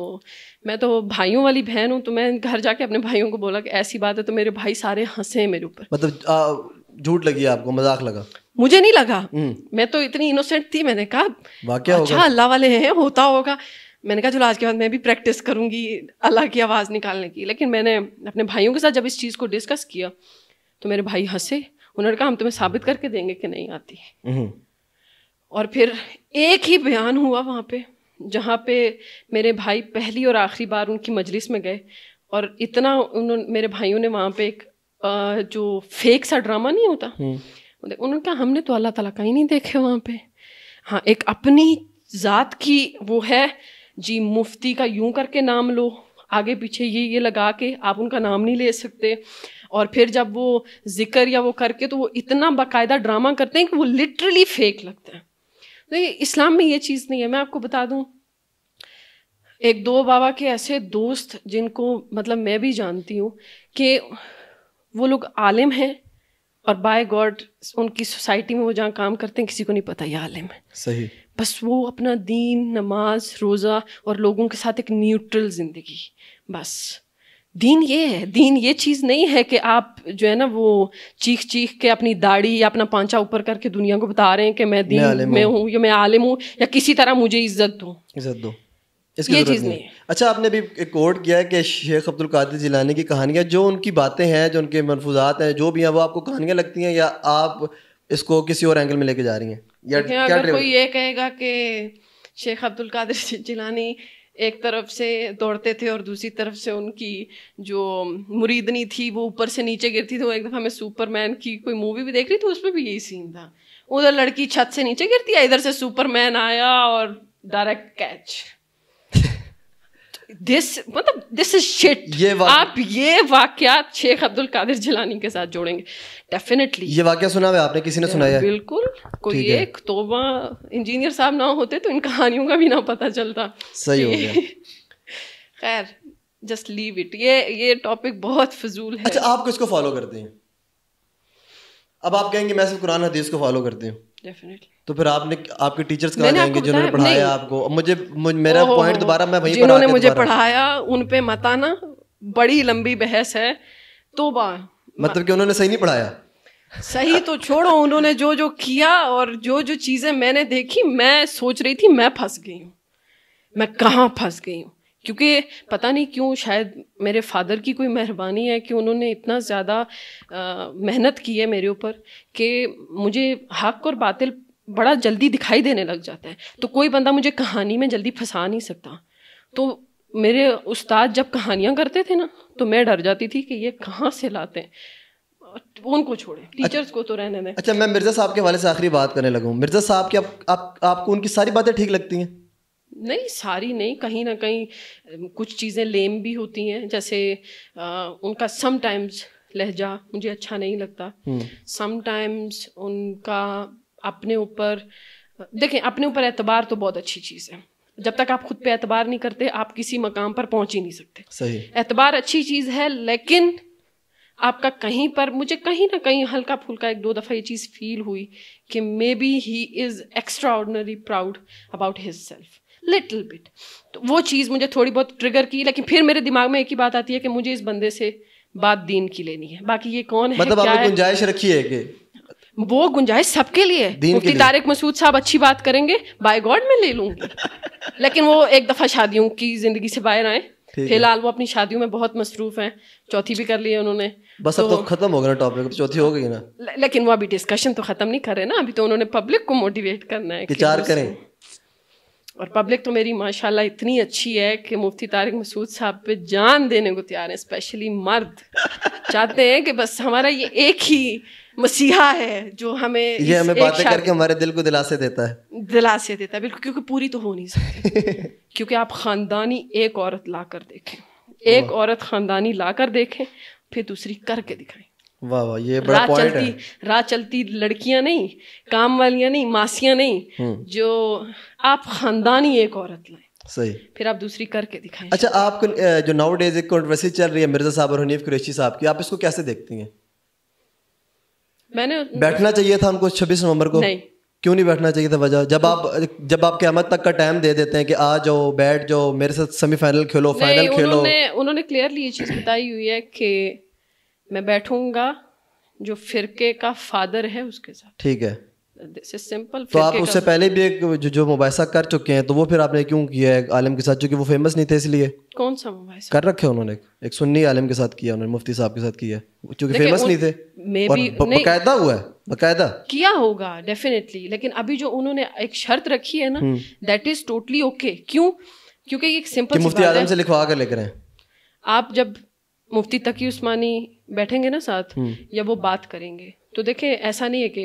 मैं तो भाइयों वाली बहन हूँ तो मैं घर जाके अपने भाइयों को बोला कि ऐसी बात है तो मेरे भाई सारे हंसे हैं मेरे ऊपर मतलब झूठ लगी आपको मजाक लगा मुझे नहीं लगा हम्म। मैं तो इतनी इनोसेंट थी मैंने कहा अच्छा अल्लाह वाले हैं होता होगा मैंने कहा चलो आज के बाद मैं भी प्रैक्टिस करूँगी अल्लाह की आवाज़ निकालने की लेकिन मैंने अपने भाइयों के साथ जब इस चीज़ को डिस्कस किया तो मेरे भाई हंसे उन्होंने कहा हम तुम्हें साबित करके देंगे कि नहीं आती हम्म। और फिर एक ही बयान हुआ वहाँ पे जहाँ पे मेरे भाई पहली और आखिरी बार उनकी मजलिस में गए और इतना उन्होंने मेरे भाइयों ने वहाँ पे एक जो फेक सा ड्रामा नहीं होता हम्म। उन्होंने कहा हमने तो अल्लाह ताला का ही नहीं देखे वहाँ पे हाँ एक अपनी ज़ात की वो है जी मुफ्ती का यूं करके नाम लो आगे पीछे ये ये लगा के आप उनका नाम नहीं ले सकते और फिर जब वो जिक्र या वो करके तो वो इतना बाकायदा ड्रामा करते हैं कि वो लिटरली फेक लगता है तो ये इस्लाम में ये चीज़ नहीं है मैं आपको बता दूँ एक दो बाबा के ऐसे दोस्त जिनको मतलब मैं भी जानती हूँ कि वो लोग आलिम हैं और बाय गॉड उनकी सोसाइटी में वो जहाँ काम करते हैं किसी को नहीं पता ये आलिम है सही बस वो अपना दीन नमाज रोज़ा और लोगों के साथ एक न्यूट्रल ज़िंदगी बस दीन ये है दीन ये चीज़ नहीं है कि आप जो है ना वो चीख चीख के अपनी दाढ़ी या अपना पांचा ऊपर करके दुनिया को बता रहे हैं कि मैं दीन मैं हूँ या मैं आलिम हूँ या किसी तरह मुझे इज्जत दो इज्जत दो ये चीज़ नहीं।, नहीं अच्छा आपने भी एक कोट किया है कि शेख अब्दुल कादिर जिलानी की कहानियाँ जो उनकी बातें हैं जो उनके मनफूजात हैं जो भी हैं वो आपको कहानियाँ लगती हैं या आप इसको किसी और एंगल में लेके जा रही हैं या क्या अगर कोई ये कहेगा कि शेख अब्दुल कादिर जिलानी एक तरफ से दौड़ते थे और दूसरी तरफ से उनकी जो मुरीदनी थी वो ऊपर से नीचे गिरती थी तो वो एक दफ़ा मैं सुपरमैन की कोई मूवी भी देख रही थी उसमें भी यही सीन था उधर लड़की छत से नीचे गिरती है इधर से सुपरमैन आया और डायरेक्ट कैच दिस मतलब दिस इज शिट ये आप ये वाकयात शेख अब्दुल कादिर जिलानी के साथ जोड़ेंगे डेफिनेटली ये वाक्य सुना हुआ आपने किसी ने सुनाया बिल्कुल कोई एक तोबा इंजीनियर साहब ना होते तो इन कहानियों का भी ना पता चलता सही हो गया [LAUGHS] खैर जस्ट लीव इट ये ये टॉपिक बहुत फजूल है अच्छा आप किसको फॉलो करते हैं अब आप कहेंगे मैं सिर्फ कुरान हदीस को फॉलो करती हूँ डेफिनेटली तो फिर आपने आपके टीचर्स कहा जाएंगे जिन्होंने पढ़ाया आपको मुझे, मेरा पॉइंट दोबारा मैं वहीं जिन्होंने मुझे पढ़ाया उन पे मत आना बड़ी लंबी बहस है तो बा मतलब कि उन्होंने सही नहीं पढ़ाया सही तो छोड़ो उन्होंने जो जो किया और जो जो चीज़ें मैंने देखी मैं सोच रही थी मैं फंस गई हूँ मैं कहाँ फंस गई हूँ क्योंकि पता नहीं क्यों शायद मेरे फादर की कोई मेहरबानी है कि उन्होंने इतना ज़्यादा मेहनत की है मेरे ऊपर कि मुझे हक और बातिल बड़ा जल्दी दिखाई देने लग जाता है तो कोई बंदा मुझे कहानी में जल्दी फंसा नहीं सकता तो मेरे उस्ताद जब कहानियाँ करते थे ना तो मैं डर जाती थी कि ये कहाँ से लाते हैं उनको छोड़े टीचर्स अच्छा। को तो रहने दें अच्छा मैं मिर्ज़ा साहब के हवाले से आखिरी बात करने लगा मिर्ज़ा साहब की आप, आप, आपको उनकी सारी बातें ठीक लगती हैं नहीं सारी नहीं कहीं ना कहीं कुछ चीज़ें लेम भी होती हैं जैसे आ, उनका समटाइम्स लहजा मुझे अच्छा नहीं लगता समटाइम्स हम्म। उनका अपने ऊपर देखें अपने ऊपर एतबार तो बहुत अच्छी चीज़ है जब तक आप खुद पे एतबार नहीं करते आप किसी मकाम पर पहुंच ही नहीं सकते एतबार अच्छी चीज़ है लेकिन आपका कहीं पर मुझे कहीं ना कहीं हल्का फुल्का एक दो दफ़ा ये चीज़ फील हुई कि maybe he is extraordinary proud about his self little bit तो वो चीज़ मुझे थोड़ी बहुत ट्रिगर की लेकिन फिर मेरे दिमाग में एक ही बात आती है कि मुझे इस बंदे से बात दीन की लेनी है बाकी ये कौन है मतलब क्या गुंजाइश रखी है कि वो गुंजाइश सबके लिए मुफ्ती तारिक मसूद साहब अच्छी बात करेंगे बाय गॉड में ले लूंगी [LAUGHS] लेकिन वो एक दफ़ा शादियों की जिंदगी से बाहर आए फिलहाल वो अपनी शादियों में बहुत मसरूफ हैं चौथी भी कर ली है उन्होंने बस तो, अब तो खत्म हो गया टॉपिक चौथी हो गई ना लेकिन वो अभी डिस्कशन तो खत्म नहीं कर रहे ना अभी तो उन्होंने पब्लिक को मोटिवेट करना है विचार करें और पब्लिक तो मेरी माशाल्लाह इतनी अच्छी है कि मुफ्ती तारिक मसूद साहब पे जान देने को तैयार है स्पेशली मर्द [LAUGHS] चाहते हैं कि बस हमारा ये एक ही मसीहा है जो हमें ये हमें बातें करके हमारे दिल को दिलासे देता है दिलासे देता है बिल्कुल क्योंकि पूरी तो हो नहीं सकती [LAUGHS] क्योंकि आप खानदानी एक औरत ला कर देखें एक औरत खानदानी ला कर देखें फिर दूसरी करके दिखाएं वाह वाह ये बड़ा राह चलती है। राह चलती लड़कियां नहीं काम वालियां नहीं मासियां नहीं हम्म। जो आप खानदानी एक औरत लाएं सही फिर आप दूसरी करके दिखाएं अच्छा आप जो नाउ डेज एक कॉन्ट्रोवर्सी चल रही है मिर्जा साहब और हनीफ कुरैशी साहब की आप इसको कैसे देखती हैं मैंने बैठना चाहिए था हमको छब्बीस नवंबर को नहीं क्यों नहीं बैठना चाहिए था वजह जब आप जब आप क्यामत तक का टाइम दे देते हैं कि आ जाओ बैठ जाओ मेरे साथ सेमीफाइनल खेलो फाइनल खेलो उन्होंने उन्होंने क्लियरली ये चीज़ बताई हुई है कि मैं बैठूंगा जो फिरके का फादर है उसके साथ ठीक है सिंपल तो आप उससे पहले भी एक जो, जो मुबासा कर चुके हैं तो वो फिर आपने क्यों किया है आलम के साथ जो वो फेमस नहीं थे इसलिए कौन सा मुबासा कर रखे उन्होंने एक सुन्नी आलम के साथ किया उन्होंने मुफ्ती साहब के साथ किया क्योंकि फेमस नहीं थे बकायदा हुआ है बकायदा किया होगा डेफिनेटली लेकिन अभी जो उन्होंने एक शर्त रखी है ना दैट इज टोटली ओके क्यों क्योंकि एक सिंपल मुफ्ती आलम से लिखवा कर लेकर आप जब मुफ्ती तकी उस्मानी बैठेंगे ना साथ हम्म। या वो बात करेंगे तो देखें ऐसा नहीं है कि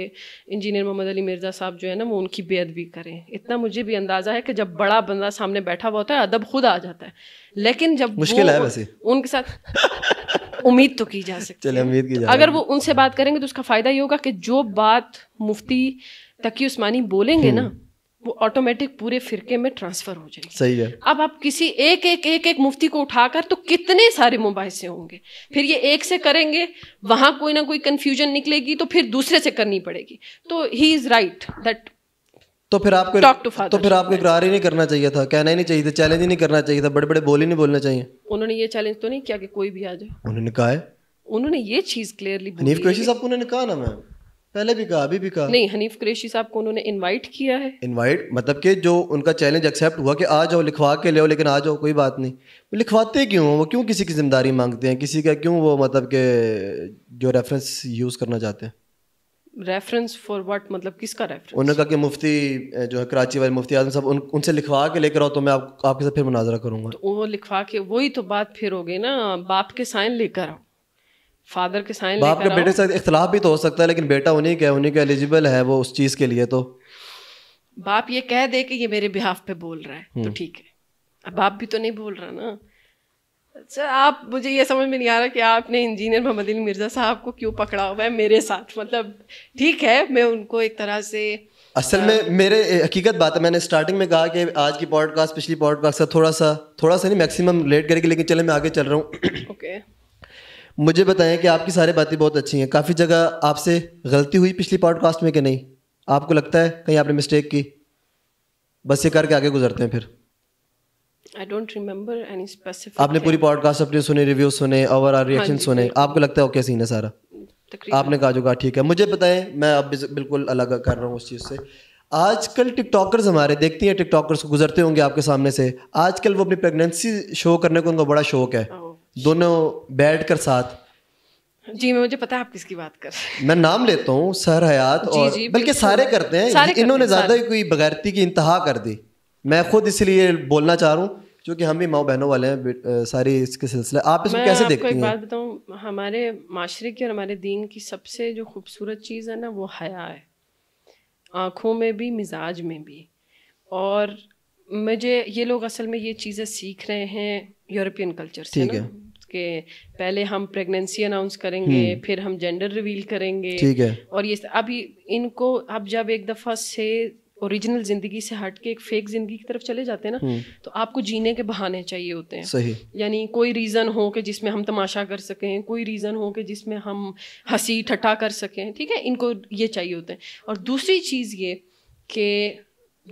इंजीनियर मोहम्मद अली मिर्ज़ा साहब जो है ना वो उनकी बेअदबी करें इतना मुझे भी अंदाज़ा है कि जब बड़ा बंदा सामने बैठा हुआ होता है अदब खुद आ जाता है लेकिन जब मुश्किल है वैसे उनके साथ [LAUGHS] उम्मीद तो की जा सकती है उम्मीद की जा अगर वो उनसे बात करेंगे तो उसका फ़ायदा ये होगा कि जो बात मुफ्ती तकी उस्मानी बोलेंगे हम्म। ना वो ऑटोमेटिक पूरे फिरके में ट्रांसफर हो जाएगी सही है अब आप किसी एक एक एक एक मुफ्ती को उठाकर तो कितने सारे मुबासे होंगे फिर ये एक से करेंगे वहां कोई ना कोई कंफ्यूजन निकलेगी तो फिर दूसरे से करनी पड़ेगी तो ही इज राइट दैट तो फिर आपको तो फिर आपको इकरार ही नहीं करना चाहिए था कहना ही नहीं चाहिए था चैलेंज ही नहीं करना चाहिए था बड़े बड़े बोल ही नहीं बोलना चाहिए उन्होंने ये चैलेंज तो नहीं किया कि कोई भी आ जाए उन्होंने कहा है उन्होंने ये चीज क्लियरली नीफ उन्होंने कहा ना मैम पहले भी कहा अभी भी कहा नहीं हनीफ कुरेशी साहब को उन्होंने इनवाइट किया है इनवाइट मतलब कि जो उनका चैलेंज एक्सेप्ट हुआ कि आ जाओ लिखवा के ले लेकिन आ जाओ कोई बात नहीं वो लिखवाते क्यों वो क्यों किसी की जिम्मेदारी मांगते हैं किसी का क्यों वो मतलब के जो रेफरेंस यूज़ करना चाहते हैं रेफरेंस फॉर वट मतलब किसका रेफरेंस उन्होंने कहा कि मुफ्ती जो है कराची वाले मुफ्ती आजम साहब उन, उनसे लिखवा के लेकर आओ तो मैं आप, आपके साथ फिर मुनाजरा करूंगा तो वो लिखवा के वही तो बात फिर हो गई ना बाप के साइन लेकर आओ फादर के साइन बाप के बेटे साथ इख्तलाफ भी तो हो सकता है लेकिन बेटा उन्हीं का उन्हीं का एलिजिबल है वो उस चीज़ के लिए तो बाप ये कह दे कि ये मेरे बिहाफ पे बोल रहा है तो हम्म। ठीक है अब बाप भी तो नहीं बोल रहा ना अच्छा आप मुझे ये समझ में नहीं आ रहा कि आपने इंजीनियर मोहम्मद अली मिर्ज़ा साहब को क्यों पकड़ा हुआ है मेरे साथ मतलब ठीक है मैं उनको एक तरह से असल में मेरे हकीकत बात है मैंने स्टार्टिंग में कहा कि आज की पॉडकास्ट पिछली पॉडकास्ट से थोड़ा सा थोड़ा सा नहीं मैक्सिमम लेट करेगी लेकिन चले मैं आगे चल रहा हूँ ओके okay. मुझे बताएं कि आपकी सारी बातें बहुत अच्छी हैं काफ़ी जगह आपसे गलती हुई पिछली पॉडकास्ट में कि नहीं आपको लगता है कहीं आपने मिस्टेक की बस ये करके आगे गुजरते हैं फिर I don't remember any specific आपने पूरी पॉडकास्ट अपने सुने रिव्यू हाँ सुने आर रिएक्शन सुने आपको लगता है ओके सीन है सारा आपने कहा जो कहा ठीक है मुझे बताएं मैं अब बिल्कुल अलग कर रहा हूँ उस चीज़ से आजकल टिकटॉकर्स हमारे देखती हैं टिकटॉकर्स गुजरते होंगे आपके सामने से आजकल वो अपनी प्रेगनेंसी शो करने को उनका बड़ा शौक है हाँ। दोनों बैठ कर साथ जी मैं मुझे पता है आप किसकी बात कर मैं नाम लेता हूँ सर हयात और बल्कि सारे करते हैं सारे इन्होंने ज़्यादा ही कोई बगैरती की इंतहा कर दी मैं खुद इसलिए बोलना चाह रहा हूँ क्योंकि हम भी माओ बहनों वाले हैं सारी इसके सिलसिले आप इसको कैसे देखते हैं बात बताऊँ हमारे माशरे की और हमारे दीन की सबसे जो खूबसूरत चीज़ है ना वो हया है आँखों में भी मिजाज में भी और मुझे ये लोग असल में ये चीज़ें सीख रहे हैं यूरोपियन कल्चर से ठीक है कि पहले हम प्रेगनेंसी अनाउंस करेंगे हम्म। फिर हम जेंडर रिवील करेंगे ठीक है और ये अभी इनको अब जब एक दफ़ा से ओरिजिनल जिंदगी से हट के एक फेक जिंदगी की तरफ चले जाते हैं ना हम्म। तो आपको जीने के बहाने चाहिए होते हैं सही यानी कोई रीज़न हो कि जिसमें हम तमाशा कर सकें कोई रीज़न हो कि जिसमें हम हंसी ठट्ठा कर सकें ठीक है इनको ये चाहिए होते हैं और दूसरी चीज़ ये कि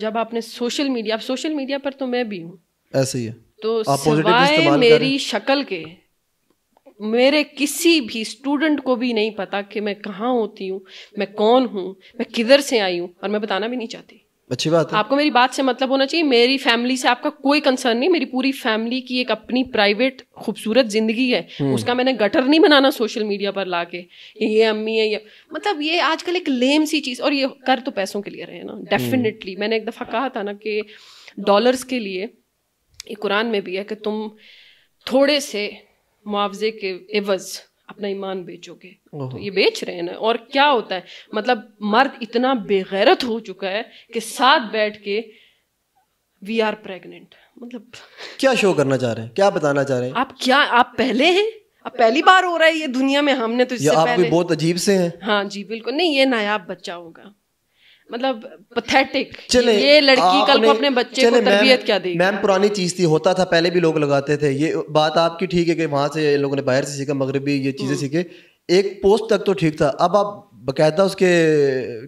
जब आपने सोशल मीडिया अब सोशल मीडिया पर तो मैं भी हूँ ऐसे ही है तो सिवाय मेरी शक्ल के मेरे किसी भी स्टूडेंट को भी नहीं पता कि मैं कहाँ होती हूँ मैं कौन हूँ मैं किधर से आई हूँ और मैं बताना भी नहीं चाहती अच्छी बात है आपको मेरी बात से मतलब होना चाहिए मेरी फैमिली से आपका कोई कंसर्न नहीं मेरी पूरी फैमिली की एक अपनी प्राइवेट खूबसूरत जिंदगी है हम्म। उसका मैंने गटर नहीं बनाना सोशल मीडिया पर ला के ये अम्मी है ये मतलब ये आजकल एक लेम सी चीज़ और ये कर तो पैसों के लिए रहे ना डेफिनेटली हम्म। मैंने एक दफ़ा कहा था ना कि डॉलर्स के लिए कुरान में भी है कि तुम थोड़े से मुआवजे के एवज अपना ईमान बेचोगे तो ये बेच रहे हैं ना और क्या होता है मतलब मर्द इतना बेगैरत हो चुका है कि साथ बैठ के वी आर प्रेगनेंट मतलब क्या शो करना चाह रहे हैं क्या बताना चाह रहे हैं आप क्या आप पहले हैं अब पहली बार हो रहा है ये दुनिया में हमने तो इससे आप पहले बहुत अजीब से हैं हाँ जी बिल्कुल नहीं ये नायाब बच्चा होगा मतलब पथेटिक चले ये लड़की कल को अपने बच्चे को तरबियत क्या दी मैम पुरानी चीज थी होता था पहले भी लोग लगाते थे ये बात आपकी ठीक है कि वहां से लोगों ने बाहर से सीखा मगरबी ये चीजें हम्म। सीखे एक पोस्ट तक तो ठीक था अब आप बकायदा उसके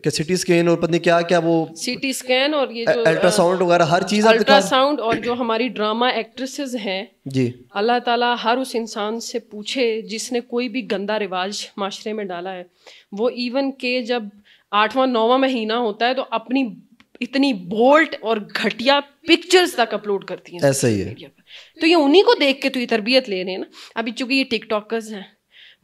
के सिटी स्कैन और पता नहीं क्या क्या वो सिटी स्कैन और ये जो अल्ट्रासाउंड वगैरह हर चीज अल्ट्रासाउंड और जो हमारी ड्रामा एक्ट्रेसेस हैं जी अल्लाह ताला हर उस इंसान से पूछे जिसने कोई भी गंदा रिवाज माशरे में डाला है वो इवन के जब आठवां नौवा महीना होता है तो अपनी इतनी बोल्ट और घटिया पिक्चर्स तक अपलोड करती हैं ऐसा ही है तो ये उन्हीं को देख के तो ये तरबियत ले रहे हैं ना अभी चूंकि ये टिकटॉकर्स हैं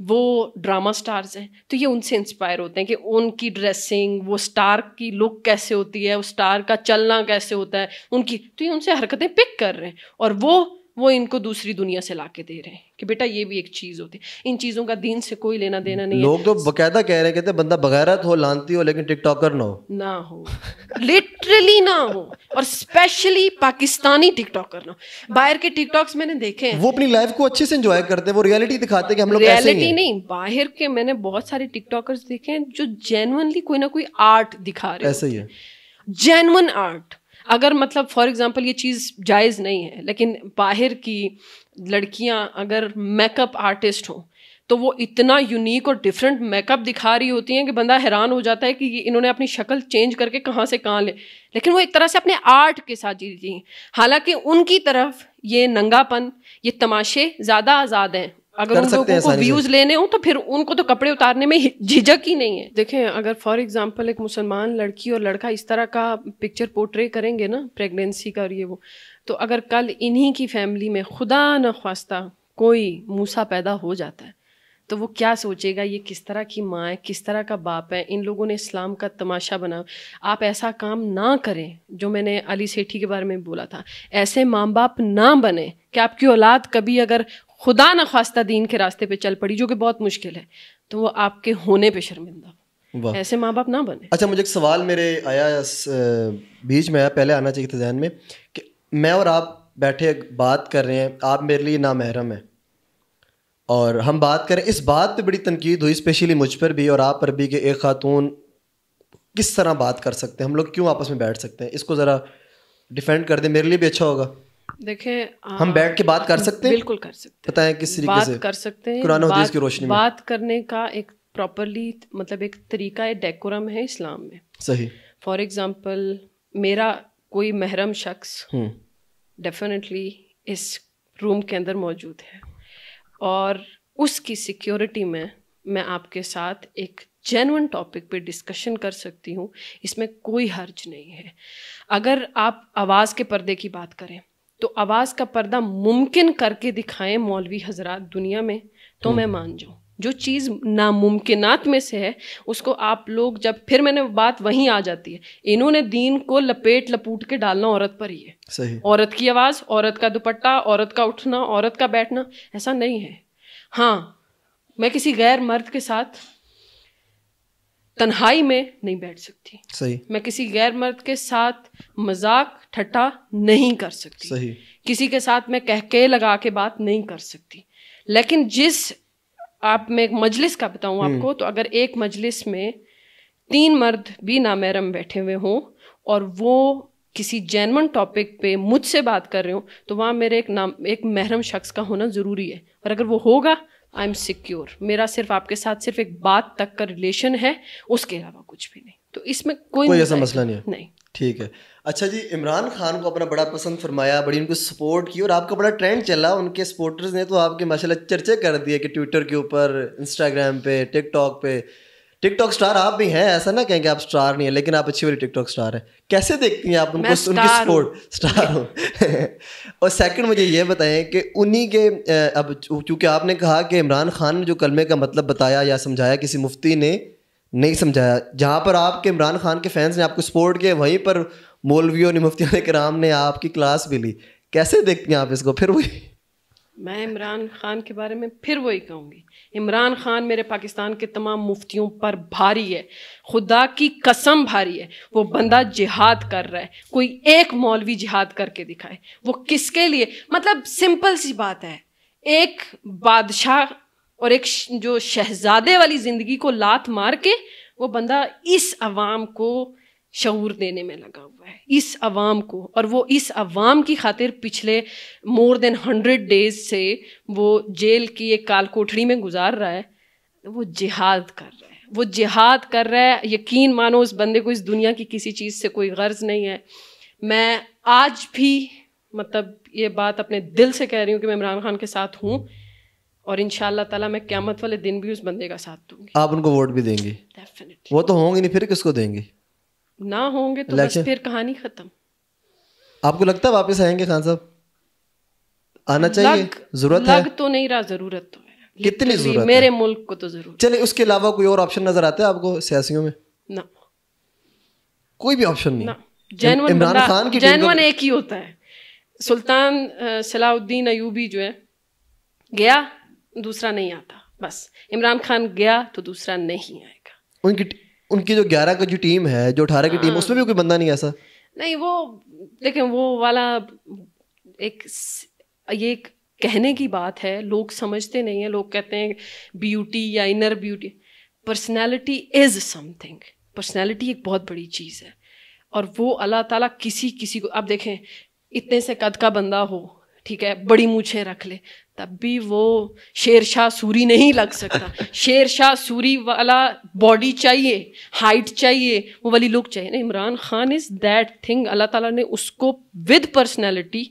वो ड्रामा स्टार्स हैं तो ये उनसे इंस्पायर होते हैं कि उनकी ड्रेसिंग वो स्टार की लुक कैसे होती है उस स्टार का चलना कैसे होता है उनकी तो ये उनसे हरकतें पिक कर रहे हैं और वो वो इनको दूसरी दुनिया से ला के दे रहे हैं कि बेटा ये भी एक चीज़ होती है इन चीज़ों का दीन से कोई लेना देना नहीं लोग तो बकायदा कह रहे हैं कहते बंदा बगैरत हो लानती हो लेकिन टिकटॉकर ना हो ना हो लिटरली ना हो और स्पेशली पाकिस्तानी टिकटॉकर ना हो बाहर के टिकटॉक्स मैंने देखे हैं वो अपनी लाइफ को अच्छे से इंजॉय करते हैं वो रियलिटी दिखाते हैं कि हम लोग रियलिटी नहीं बाहर के मैंने बहुत सारे टिकटॉकर्स देखे हैं जो जेनुअनली कोई ना कोई आर्ट दिखा रहे ऐसे ही है जेनुअन आर्ट अगर मतलब फॉर एग्जांपल ये चीज़ जायज़ नहीं है लेकिन बाहर की लड़कियां अगर मेकअप आर्टिस्ट हों तो वो इतना यूनिक और डिफरेंट मेकअप दिखा रही होती हैं कि बंदा हैरान हो जाता है कि ये इन्होंने अपनी शक्ल चेंज करके कहाँ से कहाँ ले लेकिन वो एक तरह से अपने आर्ट के साथ जीती हैं हालांकि उनकी तरफ ये नंगापन ये तमाशे ज़्यादा आज़ाद हैं अगर उन लोगों को व्यूज लेने हो तो फिर उनको तो कपड़े उतारने में झिझक ही नहीं है देखें अगर फॉर एग्जांपल एक मुसलमान लड़की और लड़का इस तरह का पिक्चर पोर्ट्रे करेंगे ना प्रेगनेंसी का और ये वो तो अगर कल इन्हीं की फैमिली में खुदा न खास्ता कोई मूसा पैदा हो जाता है तो वो क्या सोचेगा ये किस तरह की माँ है किस तरह का बाप है इन लोगों ने इस्लाम का तमाशा बना आप ऐसा काम ना करें जो मैंने अली सेठी के बारे में बोला था ऐसे माँ बाप ना बने कि आपकी औलाद कभी अगर खुदा न खास्ता दीन के रास्ते पे चल पड़ी जो कि बहुत मुश्किल है तो वो आपके होने पे शर्मिंदा हो ऐसे माँ बाप ना बने अच्छा मुझे एक सवाल मेरे आया बीच में आया पहले आना चाहिए था जहन में कि मैं और आप बैठे बात कर रहे हैं आप मेरे लिए ना महरम है और हम बात करें इस बात पे बड़ी तनकीद हुई स्पेशली मुझ पर भी और आप पर भी कि एक खातून किस तरह बात कर सकते हैं हम लोग क्यों आपस में बैठ सकते हैं इसको ज़रा डिफेंड कर दें मेरे लिए भी अच्छा होगा देखें हम बैठ के बात कर सकते हैं बिल्कुल कर सकते हैं पता है किस तरीके बात से कर सकते हैं कुरान बात, की रोशनी में बात करने का एक प्रॉपरली मतलब एक तरीका है डेकोरम है इस्लाम में सही फॉर एग्जांपल मेरा कोई महरम शख्स डेफिनेटली हम्म। इस रूम के अंदर मौजूद है और उसकी सिक्योरिटी में मैं आपके साथ एक जेनवन टॉपिक पे डिस्कशन कर सकती हूँ इसमें कोई हर्ज नहीं है अगर आप आवाज़ के पर्दे की बात करें तो आवाज़ का पर्दा मुमकिन करके दिखाएं मौलवी हजरात दुनिया में तो मैं हम्म। मान जाऊँ जो चीज़ नामुमकिनात में से है उसको आप लोग जब फिर मैंने बात वहीं आ जाती है इन्होंने दीन को लपेट लपूट के डालना औरत पर ही है सही औरत की आवाज़ औरत का दुपट्टा औरत का उठना औरत का बैठना ऐसा नहीं है हाँ मैं किसी गैर मर्द के साथ तन्हाई में नहीं बैठ सकती सही मैं किसी गैर मर्द के साथ मजाक ठट्टा नहीं कर सकती सही किसी के साथ मैं कहके लगा के बात नहीं कर सकती लेकिन जिस आप मैं एक मजलिस का बताऊं हम्म। आपको तो अगर एक मजलिस में तीन मर्द भी नामहरम बैठे हुए हों और वो किसी जैनमन टॉपिक पे मुझसे बात कर रहे हो तो वहाँ मेरे एक नाम एक महरम शख्स का होना ज़रूरी है और अगर वो होगा आई एम सिक्योर मेरा सिर्फ आपके साथ सिर्फ एक बात तक का रिलेशन है उसके अलावा कुछ भी नहीं तो इसमें कोई, कोई ऐसा मसला नहीं है नहीं ठीक है अच्छा जी इमरान खान को अपना बड़ा पसंद फरमाया बड़ी उनको सपोर्ट की और आपका बड़ा ट्रेंड चला उनके सपोर्टर्स ने तो आपके माशाल्लाह चर्चे कर दिए कि ट्विटर के ऊपर इंस्टाग्राम पे टिकटॉक पे टिकटॉक स्टार आप भी हैं ऐसा ना कहेंगे आप स्टार नहीं है लेकिन आप अच्छी वाली टिकटॉक स्टार हैं कैसे देखती हैं आप उनको उनकी सपोर्ट स्टार हो [LAUGHS] और सेकंड मुझे ये बताएं कि उन्हीं के अब क्योंकि आपने कहा कि इमरान खान ने जो कलमे का मतलब बताया या समझाया किसी मुफ्ती ने नहीं समझाया जहाँ पर आपके इमरान खान के फैंस ने आपको सपोर्ट किया वहीं पर मौलवियों ने मुफ्तियों ने कराम ने आपकी क्लास भी ली कैसे देखती हैं आप इसको फिर वही मैं इमरान खान के बारे में फिर वही कहूँगी इमरान खान मेरे पाकिस्तान के तमाम मुफ्तियों पर भारी है खुदा की कसम भारी है वो बंदा जिहाद कर रहा है कोई एक मौलवी जिहाद करके दिखाए वो किसके लिए मतलब सिंपल सी बात है एक बादशाह और एक जो शहजादे वाली ज़िंदगी को लात मार के वो बंदा इस आवाम को शूर देने में लगा हुआ इस आवाम को और वो इस आवाम की खातिर पिछले मोर देन हंड्रेड डेज से वो जेल की एक काल कोठड़ी में गुजार रहा है वो जिहाद कर रहा है वो जिहाद कर रहा है यकीन मानो उस बंदे को इस दुनिया की किसी चीज़ से कोई गर्ज नहीं है मैं आज भी मतलब ये बात अपने दिल से कह रही हूँ कि मैं इमरान खान के साथ हूँ और इन ताला मैं क्यामत वाले दिन भी उस बंदे का साथ दूंगी आप उनको वोट भी देंगे वो तो होंगे नहीं फिर किसको देंगे ना होंगे तो बस फिर कहानी खत्म आपको लगता है वापस आएंगे खान साहब आना चाहिए जरूरत लग है? तो नहीं रहा जरूरत तो है कितनी जरूरत मेरे है? मुल्क को तो जरूर चलिए उसके अलावा कोई और ऑप्शन नजर आता है आपको सियासियों में ना कोई भी ऑप्शन नहीं जैनवन इमरान खान की जैनवन एक ही होता है सुल्तान सलाउद्दीन अयूबी जो है गया दूसरा नहीं आता बस इमरान खान गया तो दूसरा नहीं आएगा उनकी उनकी जो ग्यारह की जो टीम है जो अठारह की टीम हाँ। उसमें भी कोई बंदा नहीं ऐसा नहीं वो लेकिन वो वाला एक ये एक कहने की बात है लोग समझते नहीं है लोग कहते हैं ब्यूटी या inner beauty personality is something personality एक बहुत बड़ी चीज़ है और वो अल्लाह ताला किसी किसी को आप देखें इतने से कद का बंदा हो ठीक है बड़ी मूछें रख ले तब भी वो शेरशाह सूरी नहीं लग सकता शेरशाह सूरी वाला बॉडी चाहिए हाइट चाहिए वो वाली लुक चाहिए ना Imran Khan is that thing Allah Ta'ala ने उसको विद पर्सनैलिटी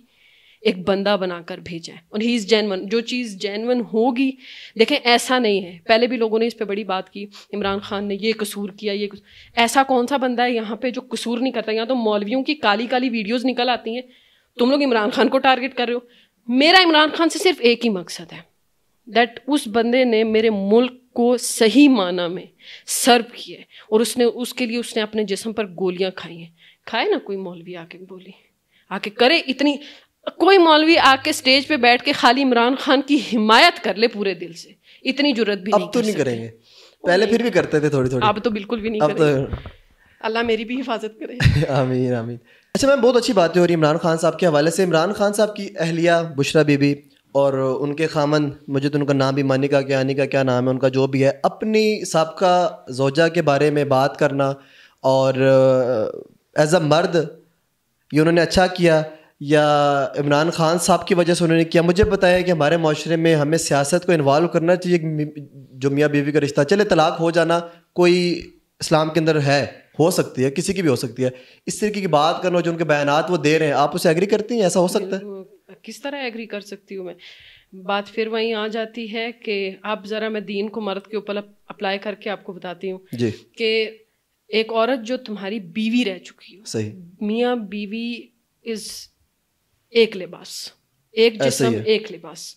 एक बंदा बनाकर भेजा है और ही इज़ जैनवन जो चीज़ जैनवन होगी देखें ऐसा नहीं है पहले भी लोगों ने इस पर बड़ी बात की इमरान खान ने ये कसूर किया ये कसूर ऐसा कौन सा बंदा है यहाँ पे जो कसूर नहीं करता यहाँ तो मौलवियों की काली काली वीडियोज़ निकल आती हैं तुम लोग इमरान खान को टारगेट कर रहे हो मेरा इमरान खान से सिर्फ एक ही मकसद है दैट उस बंदे ने मेरे मुल्क को सही माना में सर्व किया है और उसने उसके लिए उसने अपने जिसम पर गोलियां खाई हैं खाए ना कोई मौलवी आके बोली आके करे इतनी कोई मौलवी आके स्टेज पे बैठ के खाली इमरान खान की हिमायत कर ले पूरे दिल से इतनी जरूरत भी अब नहीं तो नहीं करेंगे पहले फिर भी करते थे थोड़ी थोड़ी अब तो बिल्कुल भी नहीं अब तो अल्लाह मेरी भी हिफाजत करे [LAUGHS] आमीन आमीन अच्छा मैम बहुत अच्छी बातें हो रही इमरान खान साहब के हवाले से इमरान खान साहब की अहलिया बुशरा बीबी और उनके खामन मुझे तो उनका नाम भी मानी का क्या आनी का क्या नाम है उनका जो भी है अपनी सबका जोजा के बारे में बात करना और एज अ मर्द ये उन्होंने अच्छा किया या इमरान खान साहब की वजह से उन्होंने किया मुझे बताया कि हमारे माशरे में हमें सियासत को इन्वॉल्व करना चाहिए जो मियाँ बीवी का रिश्ता चले तलाक हो जाना कोई इस्लाम के अंदर है हो सकती है किसी की भी हो सकती है इस तरीके की बात करना जो उनके बयानात वो दे रहे हैं आप उसे एग्री करती हैं ऐसा हो सकता है किस तरह एग्री कर सकती हूँ मैं बात फिर वहीं आ जाती है कि आप ज़रा मैं दीन को मर्द के ऊपर अप्लाई करके आपको बताती हूँ कि एक औरत जो तुम्हारी बीवी रह चुकी हो सही मियाँ बीवी इज एक लिबास एक जिसम एक लिबास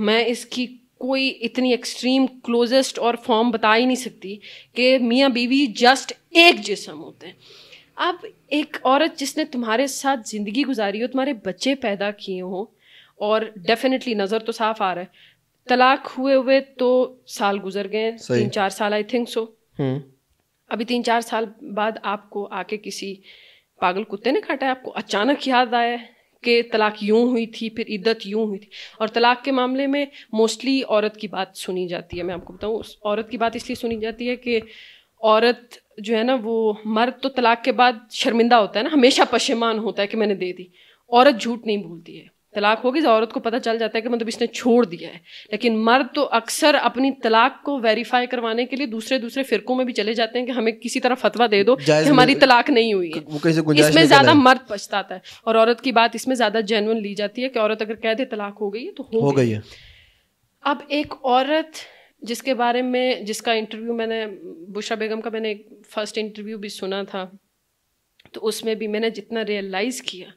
मैं इसकी कोई इतनी एक्सट्रीम क्लोजेस्ट और फॉर्म बता ही नहीं सकती कि मियाँ बीवी जस्ट एक जिसम होते हैं अब एक औरत जिसने तुम्हारे साथ ज़िंदगी गुजारी हो तुम्हारे बच्चे पैदा किए हों और डेफिनेटली नज़र तो साफ आ रहा है तलाक हुए हुए तो साल गुजर गए तीन चार साल आई थिंक सो अभी तीन चार साल बाद आपको आके किसी पागल कुत्ते ने काटा है आपको अचानक याद आया के तलाक यूं हुई थी फिर इद्दत यूं हुई थी और तलाक के मामले में मोस्टली औरत की बात सुनी जाती है मैं आपको बताऊँ औरत की बात इसलिए सुनी जाती है कि औरत जो है ना वो मर्द तो तलाक के बाद शर्मिंदा होता है ना हमेशा पशेमान होता है कि मैंने दे दी औरत झूठ नहीं भूलती है तलाक होगी औरत को पता चल जाता है कि मतलब इसने छोड़ दिया है लेकिन मर्द तो अक्सर अपनी तलाक को वेरीफाई करवाने के लिए दूसरे दूसरे फिरकों में भी चले जाते हैं कि हमें किसी तरह फतवा दे दो कि हमारी तलाक नहीं हुई है इसमें ज्यादा मर्द पछताता है और औरत की बात इसमें ज्यादा जेनुअन ली जाती है कि औरत अगर कह दे तलाक हो गई है तो हो गई है अब एक औरत जिसके बारे में जिसका इंटरव्यू मैंने बुशा बेगम का मैंने फर्स्ट इंटरव्यू भी सुना था तो उसमें भी मैंने जितना रियलाइज़ किया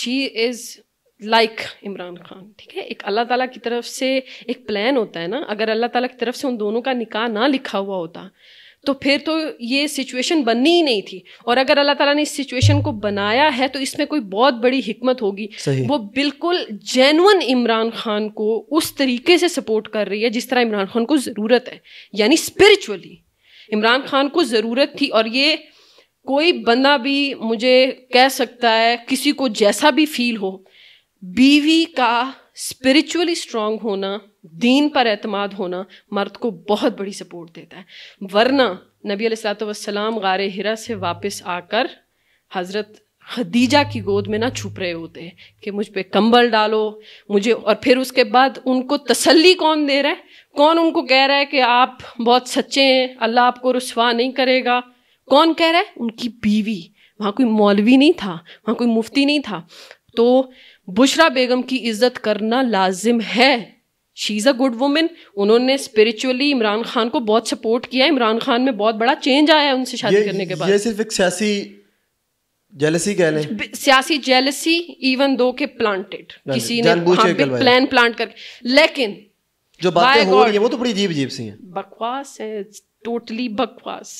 she is like Imran Khan ठीक है एक अल्लाह ताला की तरफ से एक प्लान होता है ना अगर अल्लाह ताला की तरफ से उन दोनों का निकाह ना लिखा हुआ होता तो फिर तो ये सिचुएशन बननी ही नहीं थी और अगर अल्लाह ताला ने इस सिचुएशन को बनाया है तो इसमें कोई बहुत बड़ी हिकमत होगी वो बिल्कुल जेनुअन इमरान खान को उस तरीके से सपोर्ट कर रही है जिस तरह इमरान खान को ज़रूरत है यानी स्पिरिचुअली इमरान खान को ज़रूरत थी और ये कोई बंदा भी मुझे कह सकता है किसी को जैसा भी फील हो बीवी का स्पिरिचुअली स्ट्रांग होना दीन पर अतमाद होना मर्द को बहुत बड़ी सपोर्ट देता है वरना नबी वसलाम गार हिरा से वापस आकर हज़रत खदीजा की गोद में ना छुप रहे होते हैं कि मुझ पे कंबल डालो मुझे और फिर उसके बाद उनको तसल्ली कौन दे रहा है कौन उनको कह रहा है कि आप बहुत सच्चे हैं अल्लाह आपको रसवा नहीं करेगा कौन कह रहा है उनकी बीवी वहाँ कोई मौलवी नहीं था वहाँ कोई मुफ्ती नहीं था तो बुशरा बेगम की इज्जत करना लाजिम है she is a good women उन्होंने स्पिरिचुअली इमरान खान को बहुत सपोर्ट किया इमरान खान में बहुत बड़ा चेंज आया है उनसे शादी करने के बाद ये सिर्फ एक सियासी जेलसी कह लें सियासी जेलसी इवन दो के प्लांटेड किसी ने हाँ प्लान प्लांट करके लेकिन जो बातें हो रही है वो तो बड़ी अजीब अजीब सी हैं बकवास है टोटली बकवास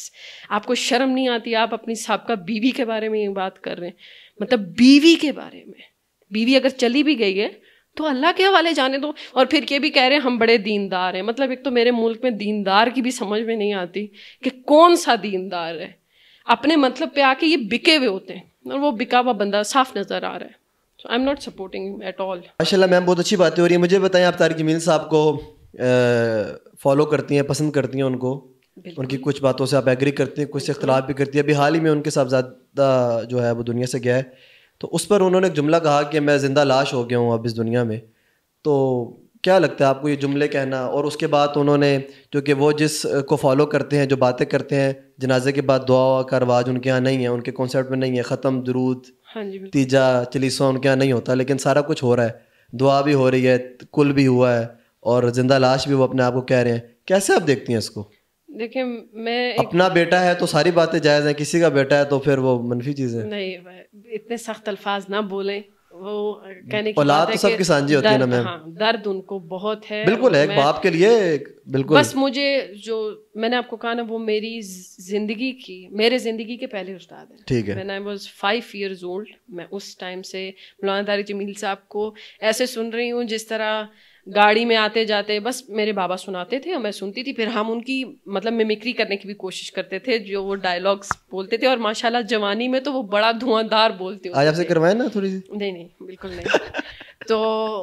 आपको शर्म नहीं आती आप अपनी सबका बीवी के बारे में बात कर रहे हैं मतलब बीवी के बारे में बीवी अगर चली भी गई है तो अल्लाह के हवाले जाने दो और फिर ये भी कह रहे हैं हम बड़े दीनदार हैं मतलब एक तो मेरे मुल्क में दीनदार की भी समझ में नहीं आती कि कौन सा दीनदार है अपने मतलब पे आके ये बिके हुए होते हैं और वो बिका हुआ बंदा साफ नज़र आ रहा है so I am not supporting at all माशाल्लाह मैम बहुत अच्छी बातें हो रही है मुझे बताएं आप तारिक जमील साहब को फॉलो करती हैं पसंद करती हैं उनको उनकी कुछ बातों से आप एग्री करती हैं कुछ से भी करती है अभी हाल ही में उनके साहबजादा जो है वो दुनिया से गया है तो उस पर उन्होंने एक जुमला कहा कि मैं ज़िंदा लाश हो गया हूँ अब इस दुनिया में तो क्या लगता है आपको ये जुमले कहना और उसके बाद उन्होंने क्योंकि वो जिस को फॉलो करते हैं जो बातें करते हैं जनाजे के बाद दुआ का रवाज उनके यहाँ नहीं है उनके कॉन्सेप्ट में नहीं है ख़त्म दरूद हाँ तीजा चलीसा उनके यहाँ नहीं होता लेकिन सारा कुछ हो रहा है दुआ भी हो रही है कुल भी हुआ है और ज़िंदा लाश भी वो अपने आप को कह रहे हैं कैसे आप देखती हैं इसको देखिए मैं अपना बेटा है तो सारी बातें जायज़ हैं किसी का बेटा है तो फिर वो मनफी चीज़ है नहीं इतने सख्त अल्फाज ना बोलें वो कहने की औलाद तो सबकी सांझी होती है ना मैम हाँ, दर्द उनको बहुत है बिल्कुल है बाप के लिए बिल्कुल बस मुझे जो मैंने आपको कहा ना वो मेरी जिंदगी की मेरे जिंदगी के पहले उस्ताद है ठीक है I was five years old मैं उस टाइम से मौलाना तारिक जमील साहब को ऐसे सुन रही हूँ जिस तरह गाड़ी में आते जाते बस मेरे बाबा सुनाते थे और मैं सुनती थी फिर हम उनकी मतलब मिमिक्री करने की भी कोशिश करते थे जो वो डायलॉग्स बोलते थे और माशाल्लाह जवानी में तो वो बड़ा धुआंधार बोलते आज आपसे करवाए ना थोड़ी सी नहीं नहीं बिल्कुल नहीं [LAUGHS] तो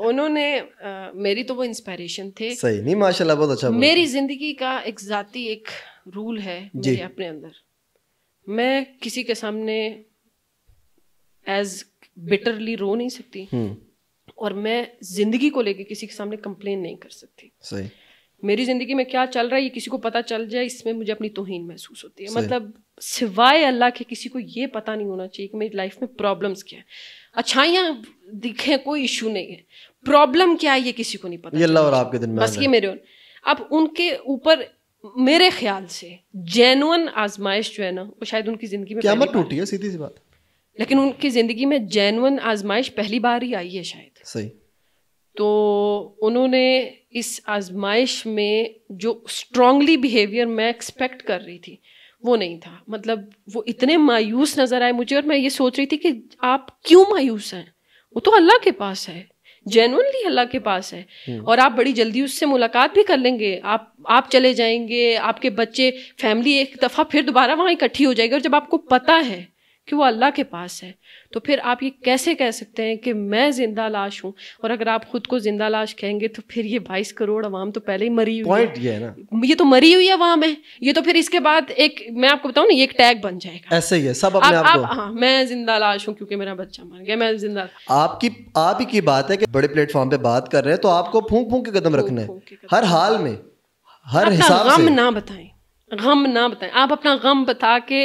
उन्होंने आ, मेरी तो वो इंस्पायरेशन थे सही नहीं माशाल्लाह बहुत अच्छा मेरी जिंदगी का एक जाती एक रूल है मेरे अपने अंदर मैं किसी के सामने एज बिटरली रो नहीं सकती हम्म। और मैं जिंदगी को लेके किसी के सामने कंप्लेन नहीं कर सकती सही मेरी जिंदगी में क्या चल रहा है ये किसी को पता चल जाए इसमें मुझे अपनी तोहिन महसूस होती है मतलब सिवाय अल्लाह के किसी को ये पता नहीं होना चाहिए कि मेरी लाइफ में प्रॉब्लम्स क्या है अच्छाइयाँ दिखें कोई इशू नहीं है प्रॉब्लम क्या है ये किसी को नहीं पता ये अल्लाह और आपके दिन में बस ये मेरे अब उनके ऊपर मेरे ख्याल से जेनुअन आजमाइश जो है ना वो शायद उनकी जिंदगी में क्या टूटी है सीधी सी बात लेकिन उनकी जिंदगी में जेनुअन आजमाइश पहली बार ही आई है शायद सही तो उन्होंने इस आजमाइश में जो स्ट्रांगली बिहेवियर मैं एक्सपेक्ट कर रही थी वो नहीं था मतलब वो इतने मायूस नज़र आए मुझे और मैं ये सोच रही थी कि आप क्यों मायूस हैं वो तो अल्लाह के पास है जेनुअनली अल्लाह के पास है हम्म। और आप बड़ी जल्दी उससे मुलाकात भी कर लेंगे आप आप चले जाएंगे आपके बच्चे फैमिली एक दफ़ा फिर दोबारा वहाँ इकट्ठी हो जाएगी और जब आपको पता है कि वो अल्लाह के पास है तो फिर आप ये कैसे कह सकते हैं कि मैं जिंदा लाश हूँ और अगर आप खुद को जिंदा लाश कहेंगे तो फिर ये बाईस करोड़ अवाम तो पहले ही मरी हुई है ये है ना ये तो मरी हुई अवाम है ये तो फिर इसके बाद एक मैं आपको बताऊँ ना ये एक टैग बन जाएगा ऐसे ही है सब अपने आप, आप, आप हाँ मैं जिंदा लाश हूँ क्योंकि मेरा बच्चा मर गया मैं जिंदा आपकी आप ही की बात है कि बड़े प्लेटफॉर्म पे बात कर रहे हैं तो आपको फूक फूक के कदम रखना है हर हाल में हर हिसाब गम ना बताएं गम ना बताएं आप अपना गम बता के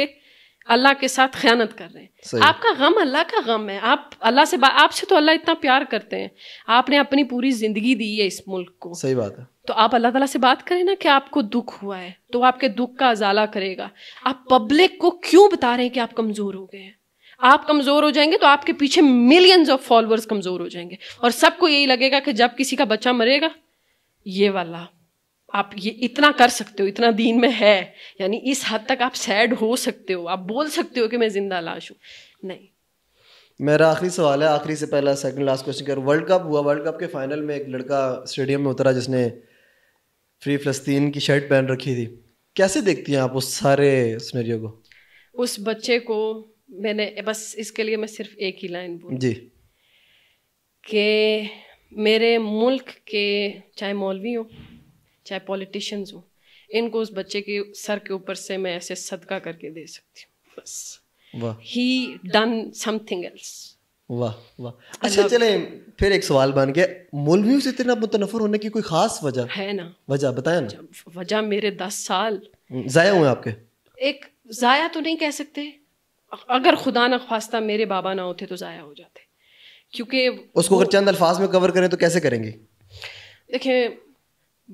अल्लाह के साथ ख्यानत कर रहे हैं आपका गम अल्लाह का गम है आप अल्लाह से आपसे तो अल्लाह इतना प्यार करते हैं आपने अपनी पूरी जिंदगी दी है इस मुल्क को सही बात है तो आप अल्लाह तला से बात करें ना कि आपको दुख हुआ है तो आपके दुख का अजाला करेगा आप पब्लिक को क्यों बता रहे हैं कि आप कमज़ोर हो गए हैं आप कमज़ोर हो जाएंगे तो आपके पीछे मिलियंस ऑफ फॉलोअर्स कमज़ोर हो जाएंगे और सबको यही लगेगा कि जब किसी का बच्चा मरेगा ये वाला आप ये इतना कर सकते हो इतना दीन में है यानी इस हद तक आप सैड हो सकते हो आप बोल सकते हो कि मैं जिंदा लाश हूँ नहीं मेरा आखिरी सवाल है आखिरी से पहला सेकंड लास्ट क्वेश्चन कर वर्ल्ड कप हुआ वर्ल्ड कप के फाइनल में एक लड़का स्टेडियम में उतरा जिसने फ्री फलस्तीन की शर्ट पहन रखी थी कैसे देखती हैं आप उस सारे सुनरियो को उस बच्चे को मैंने बस इसके लिए मैं सिर्फ एक ही लाइन बोल जी के मेरे मुल्क के चाहे मौलवी हो चाहे पॉलिटिशियंस हो इनको उस बच्चे के सर के ऊपर से मैं ऐसे सदका करके दे सकती हूँ बस ही डन समथिंग एल्स वाह वाह अच्छा चले फिर एक सवाल बन गया मौलवियों से इतना मुतनफर होने की कोई खास वजह है ना वजह बताया ना वजह मेरे दस साल हम्म, जाया हुए आपके एक जाया तो नहीं कह सकते अगर खुदा ना खास्ता मेरे बाबा ना होते तो ज़ाया हो जाते क्योंकि उसको अगर चंद अल्फाज में कवर करें तो कैसे करेंगे देखिए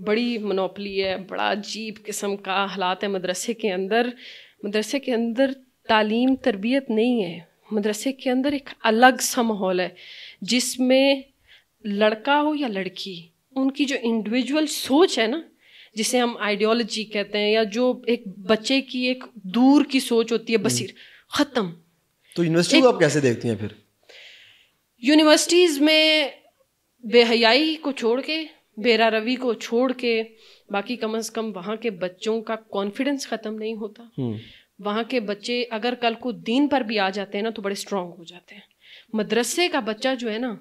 बड़ी मनोपली है बड़ा अजीब किस्म का हालात है मदरसे के अंदर मदरसे के अंदर तालीम तरबियत नहीं है मदरसे के अंदर एक अलग सा माहौल है जिसमें लड़का हो या लड़की उनकी जो इंडिविजुअल सोच है ना जिसे हम आइडियोलॉजी कहते हैं या जो एक बच्चे की एक दूर की सोच होती है बसीर हम्म। ख़त्म तो यूनिवर्सिटी को आप कैसे देखती हैं फिर यूनिवर्सिटीज़ में बेहयाई को छोड़ के बेरा रवि को छोड़ के बाकी कम से कम वहाँ के बच्चों का कॉन्फिडेंस ख़त्म नहीं होता हम्म। वहाँ के बच्चे अगर कल को दीन पर भी आ जाते हैं ना तो बड़े स्ट्रांग हो जाते हैं मदरसे का बच्चा जो है ना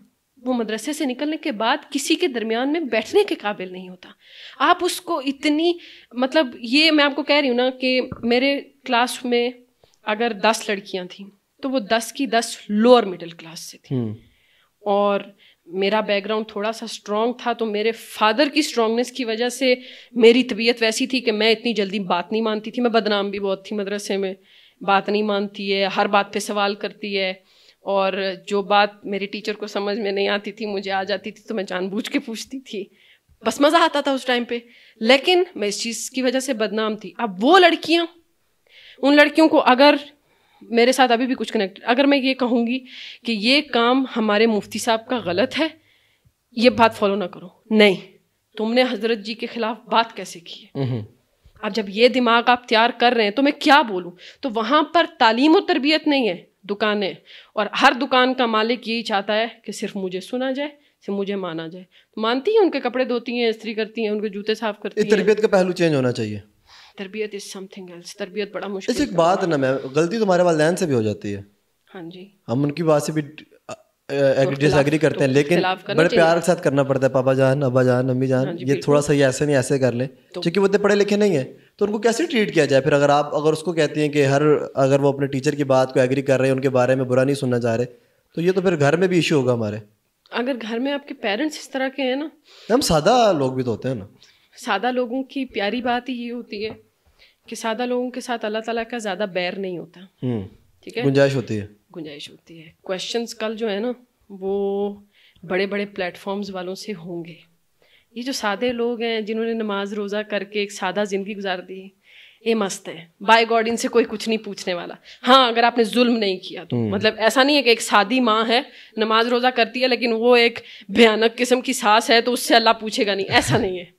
वो मदरसे से निकलने के बाद किसी के दरमियान में बैठने के काबिल नहीं होता आप उसको इतनी मतलब ये मैं आपको कह रही हूँ ना कि मेरे क्लास में अगर दस लड़कियाँ थीं तो वो दस की दस लोअर मिडिल क्लास से थी हम्म। और मेरा बैकग्राउंड थोड़ा सा स्ट्रांग था तो मेरे फादर की स्ट्रांगनेस की वजह से मेरी तबीयत वैसी थी कि मैं इतनी जल्दी बात नहीं मानती थी मैं बदनाम भी बहुत थी मदरसे में बात नहीं मानती है हर बात पे सवाल करती है और जो बात मेरे टीचर को समझ में नहीं आती थी मुझे आ जाती थी तो मैं जानबूझ के पूछती थी बस मज़ा आता था उस टाइम पे लेकिन मैं इस चीज़ की वजह से बदनाम थी अब वो लड़कियाँ उन लड़कियों को अगर मेरे साथ अभी भी कुछ कनेक्ट अगर मैं ये कहूँगी कि ये काम हमारे मुफ्ती साहब का गलत है ये बात फॉलो ना करो नहीं तुमने हजरत जी के खिलाफ बात कैसे की है अब जब ये दिमाग आप तैयार कर रहे हैं तो मैं क्या बोलूँ तो वहाँ पर तालीम और तरबियत नहीं है दुकानें और हर दुकान का मालिक यही चाहता है कि सिर्फ मुझे सुना जाए सिर्फ मुझे माना जाए मानती है उनके कपड़े धोती हैं इस्त्री करती हैं उनके जूते साफ करती हैं तरबियत का पहलू चेंज होना चाहिए तरबियत इज समथिंग एल्स तरबियत बड़ा मुश्किल एक बात ना मैम गलती तो हमारे वालदेन से भी हो जाती है हाँ जी हम उनकी बात से भी एग्री तो डिसएग्री करते हैं तो लेकिन बड़े प्यार के साथ करना पड़ता है पापा जान अबा जान अम्मी जान हाँ ये थोड़ा सा ये ऐसे नहीं ऐसे कर लें तो- क्योंकि वो तो पढ़े लिखे नहीं है तो उनको कैसे ट्रीट किया जाए फिर अगर आप अगर उसको कहती हैं कि हर अगर वो अपने टीचर की बात को एग्री कर रहे हैं उनके बारे में बुरा नहीं सुनना चाह रहे तो ये तो फिर घर में भी इशू होगा हमारे अगर घर में आपके पेरेंट्स इस तरह के हैं ना हम सादा लोग भी तो होते हैं ना सादा लोगों की प्यारी बात ही ये होती है कि सादा लोगों के साथ अल्लाह ताला का ज़्यादा बैर नहीं होता हम्म। ठीक है गुंजाइश होती है गुंजाइश होती है क्वेश्चंस कल जो है ना वो बड़े बड़े प्लेटफॉर्म्स वालों से होंगे ये जो सादे लोग हैं जिन्होंने नमाज रोज़ा करके एक सादा ज़िंदगी गुजार दी ये मस्त है बाय गॉड इनसे कोई कुछ नहीं पूछने वाला हाँ अगर आपने जुल्म नहीं किया तो हम्म। मतलब ऐसा नहीं है कि एक सादी माँ है नमाज रोज़ा करती है लेकिन वो एक भयानक किस्म की सास है तो उससे अल्लाह पूछेगा नहीं ऐसा नहीं है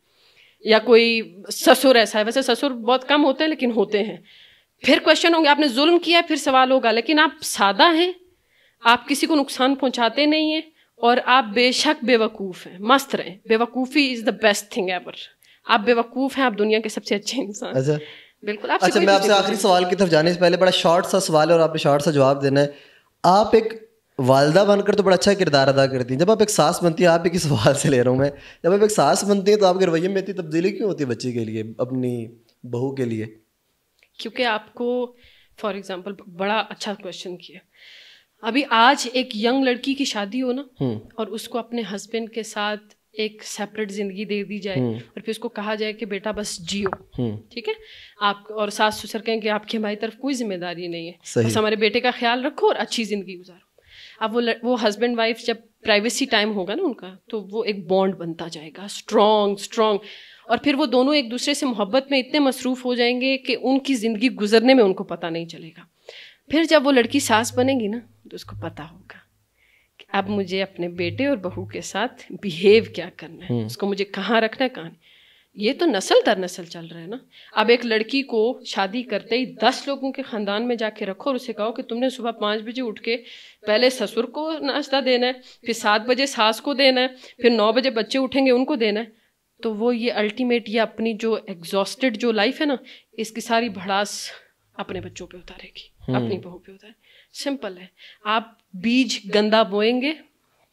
या कोई ससुर ऐसा है वैसे ससुर बहुत कम होते हैं लेकिन होते हैं फिर क्वेश्चन होंगे आपने जुल्म किया फिर सवाल होगा लेकिन आप सादा हैं आप किसी को नुकसान पहुंचाते नहीं हैं और आप बेशक बेवकूफ़ हैं मस्त रहे बेवकूफ़ी is the best thing ever आप बेवकूफ़ हैं आप दुनिया के सबसे अच्छे इंसान अच्छा बिल्कुल अच्छा मैं आपसे आखिरी सवाल की तरफ जाने से पहले बड़ा शॉर्ट सा सवाल है और आपने शॉर्ट सा जवाब देना है आप एक वालदा बनकर तो बड़ा अच्छा किरदार अदा करती हैं जब आप एक सास बनती है आप एक सवाल से ले रहा हूँ मैं जब आप एक सास बनती है तो आपके रवैये में इतनी तब्दीली क्यों होती है बच्चे के लिए अपनी बहू के लिए क्योंकि आपको फॉर एग्जाम्पल बड़ा अच्छा क्वेश्चन किया अभी आज एक यंग लड़की की शादी हो ना हम्म। और उसको अपने हस्बैंड के साथ एक सेपरेट जिंदगी दे दी जाए हम्म। और फिर उसको कहा जाए कि बेटा बस जियो हम्म। ठीक है आप और सास ससुर कहें कि आपकी हमारी तरफ कोई जिम्मेदारी नहीं है बस हमारे बेटे का ख्याल रखो और अच्छी जिंदगी गुजारो अब वो वो हस्बैंड वाइफ जब प्राइवेसी टाइम होगा ना उनका तो वो एक बॉन्ड बनता जाएगा स्ट्रॉन्ग स्ट्रॉन्ग और फिर वो दोनों एक दूसरे से मोहब्बत में इतने मसरूफ़ हो जाएंगे कि उनकी ज़िंदगी गुजरने में उनको पता नहीं चलेगा फिर जब वो लड़की सास बनेगी ना तो उसको पता होगा कि अब मुझे अपने बेटे और बहू के साथ बिहेव क्या करना है हम्म। उसको मुझे कहाँ रखना है कहाँ ये तो नस्ल दर नस्ल चल रहा है ना अब एक लड़की को शादी करते ही दस लोगों के ख़ानदान में जाके रखो और उसे कहो कि तुमने सुबह पाँच बजे उठ के पहले ससुर को नाश्ता देना है फिर सात बजे सास को देना है फिर नौ बजे बच्चे उठेंगे उनको देना है तो वो ये अल्टीमेट ये अपनी जो एग्जॉस्टेड जो लाइफ है ना इसकी सारी भड़ास अपने बच्चों पे उतारेगी हम्म। अपनी बहू पे उतारे सिंपल है आप बीज गंदा बोएंगे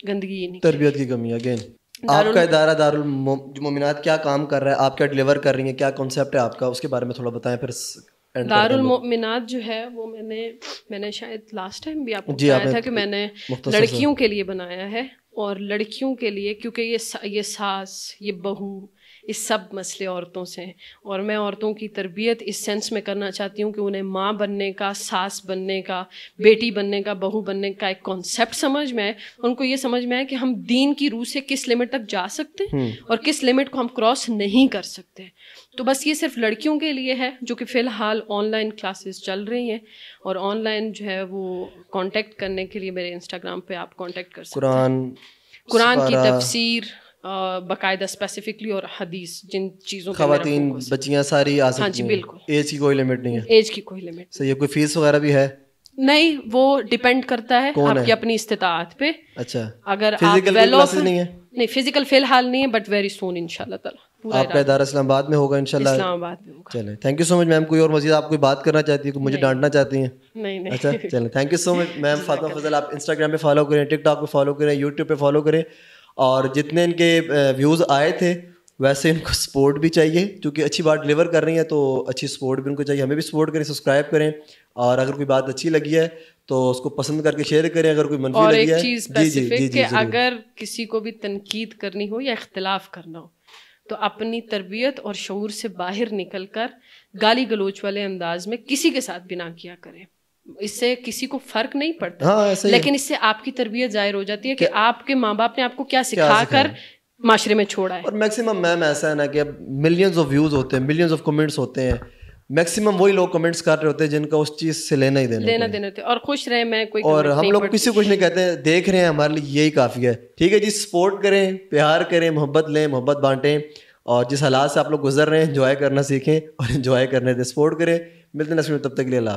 गंदगी नहीं तरबियत की कमी अगेन आपका इदारा दारुल मोमिनात क्या काम कर रहा है आप क्या डिलीवर कर रही हैं क्या कॉन्सेप्ट है आपका उसके बारे में थोड़ा बताएं फिर दारुल मोमिनात जो है वो मैंने मैंने शायद लास्ट टाइम भी आपको बताया था कि मैंने लड़कियों के लिए बनाया है और लड़कियों के लिए क्योंकि ये ये सास ये बहू इस सब मसले औरतों से हैं और मैं औरतों की तरबियत इस सेंस में करना चाहती हूँ कि उन्हें माँ बनने का सास बनने का बेटी बनने का बहू बनने का एक कॉन्सेप्ट समझ में आए उनको ये समझ में आए कि हम दीन की रूह से किस लिमिट तक जा सकते हैं हम्म। और किस लिमिट को हम क्रॉस नहीं कर सकते तो बस ये सिर्फ लड़कियों के लिए है जो कि फ़िलहाल ऑनलाइन क्लासेस चल रही हैं और ऑनलाइन जो है वो कांटेक्ट करने के लिए मेरे इंस्टाग्राम पे आप कांटेक्ट कर सकते हैं कुरान की तफसीर बाकायदा स्पेसिफिकली और हदीस जिन चीज़ों खातन बच्चियाँ सारी आ सकती हाँ जी बिल्कुल एज की कोई लिमिट नहीं है एज की कोई लिमिट सही है कोई फीस वगैरह भी है नहीं वो डिपेंड करता है आपकी अपनी इस्तात पे अच्छा अगर फिजिकल आप वेल नहीं है नहीं फिजिकल फिलहाल नहीं है बट वेरी सोन इंशाल्लाह आपका इदारा इस्लामाबाद में होगा इंशाल्लाह इस्लामाबाद में होगा चलें thank you so much ma'am कोई और मजीद आप कोई बात करना चाहती है तो मुझे डांटना चाहती हैं नहीं नहीं अच्छा चले thank you so much ma'am Fatima Fazal आप इंस्टाग्राम पे फॉलो करें टिकटॉक पे फॉलो करें यूट्यूब पे फॉलो करें और जितने इनके व्यूज़ आए थे वैसे इनको सपोर्ट भी चाहिए क्योंकि अच्छी बात डिलीवर कर रही है तो अच्छी सपोर्ट भी उनको चाहिए हमें भी सपोर्ट करें सब्सक्राइब करें और अगर कोई बात अच्छी लगी है तो उसको पसंद करके शेयर करें अगर कोई मनफी लगी है जी, जी, जी, जी, अगर किसी को भी तनकीद करनी हो या इख्तलाफ करना हो तो अपनी तरबियत और शूर से बाहर निकल कर गाली गलोच वाले अंदाज में किसी के साथ भी ना किया करें इससे किसी को फर्क नहीं पड़ता हाँ, लेकिन इससे आपकी तरबियत जाहिर हो जाती है कि आपके माँ बाप ने आपको क्या सिखा कर माशरे में छोड़ा है और मैक्सिमम मैम ऐसा है ना कि अब मिलियंस ऑफ व्यूज होते हैं मिलियंस ऑफ कमेंट्स होते हैं मैक्सिमम वही लोग कमेंट्स कर रहे होते हैं जिनका उस चीज से लेना ही देना लेना देना होता है और खुश रहे मैं कोई और हम लोग किसी कुछ नहीं कहते हैं देख रहे हैं हमारे लिए यही काफ़ी है ठीक है जी सपोर्ट करें प्यार करें मोहब्बत लें मोहब्बत बांटें और जिस हालात से आप लोग गुजर रहे हैं इंजॉय करना सीखें और इंजॉय करने दें सपोर्ट करें मिलते हैं तब तक के लिए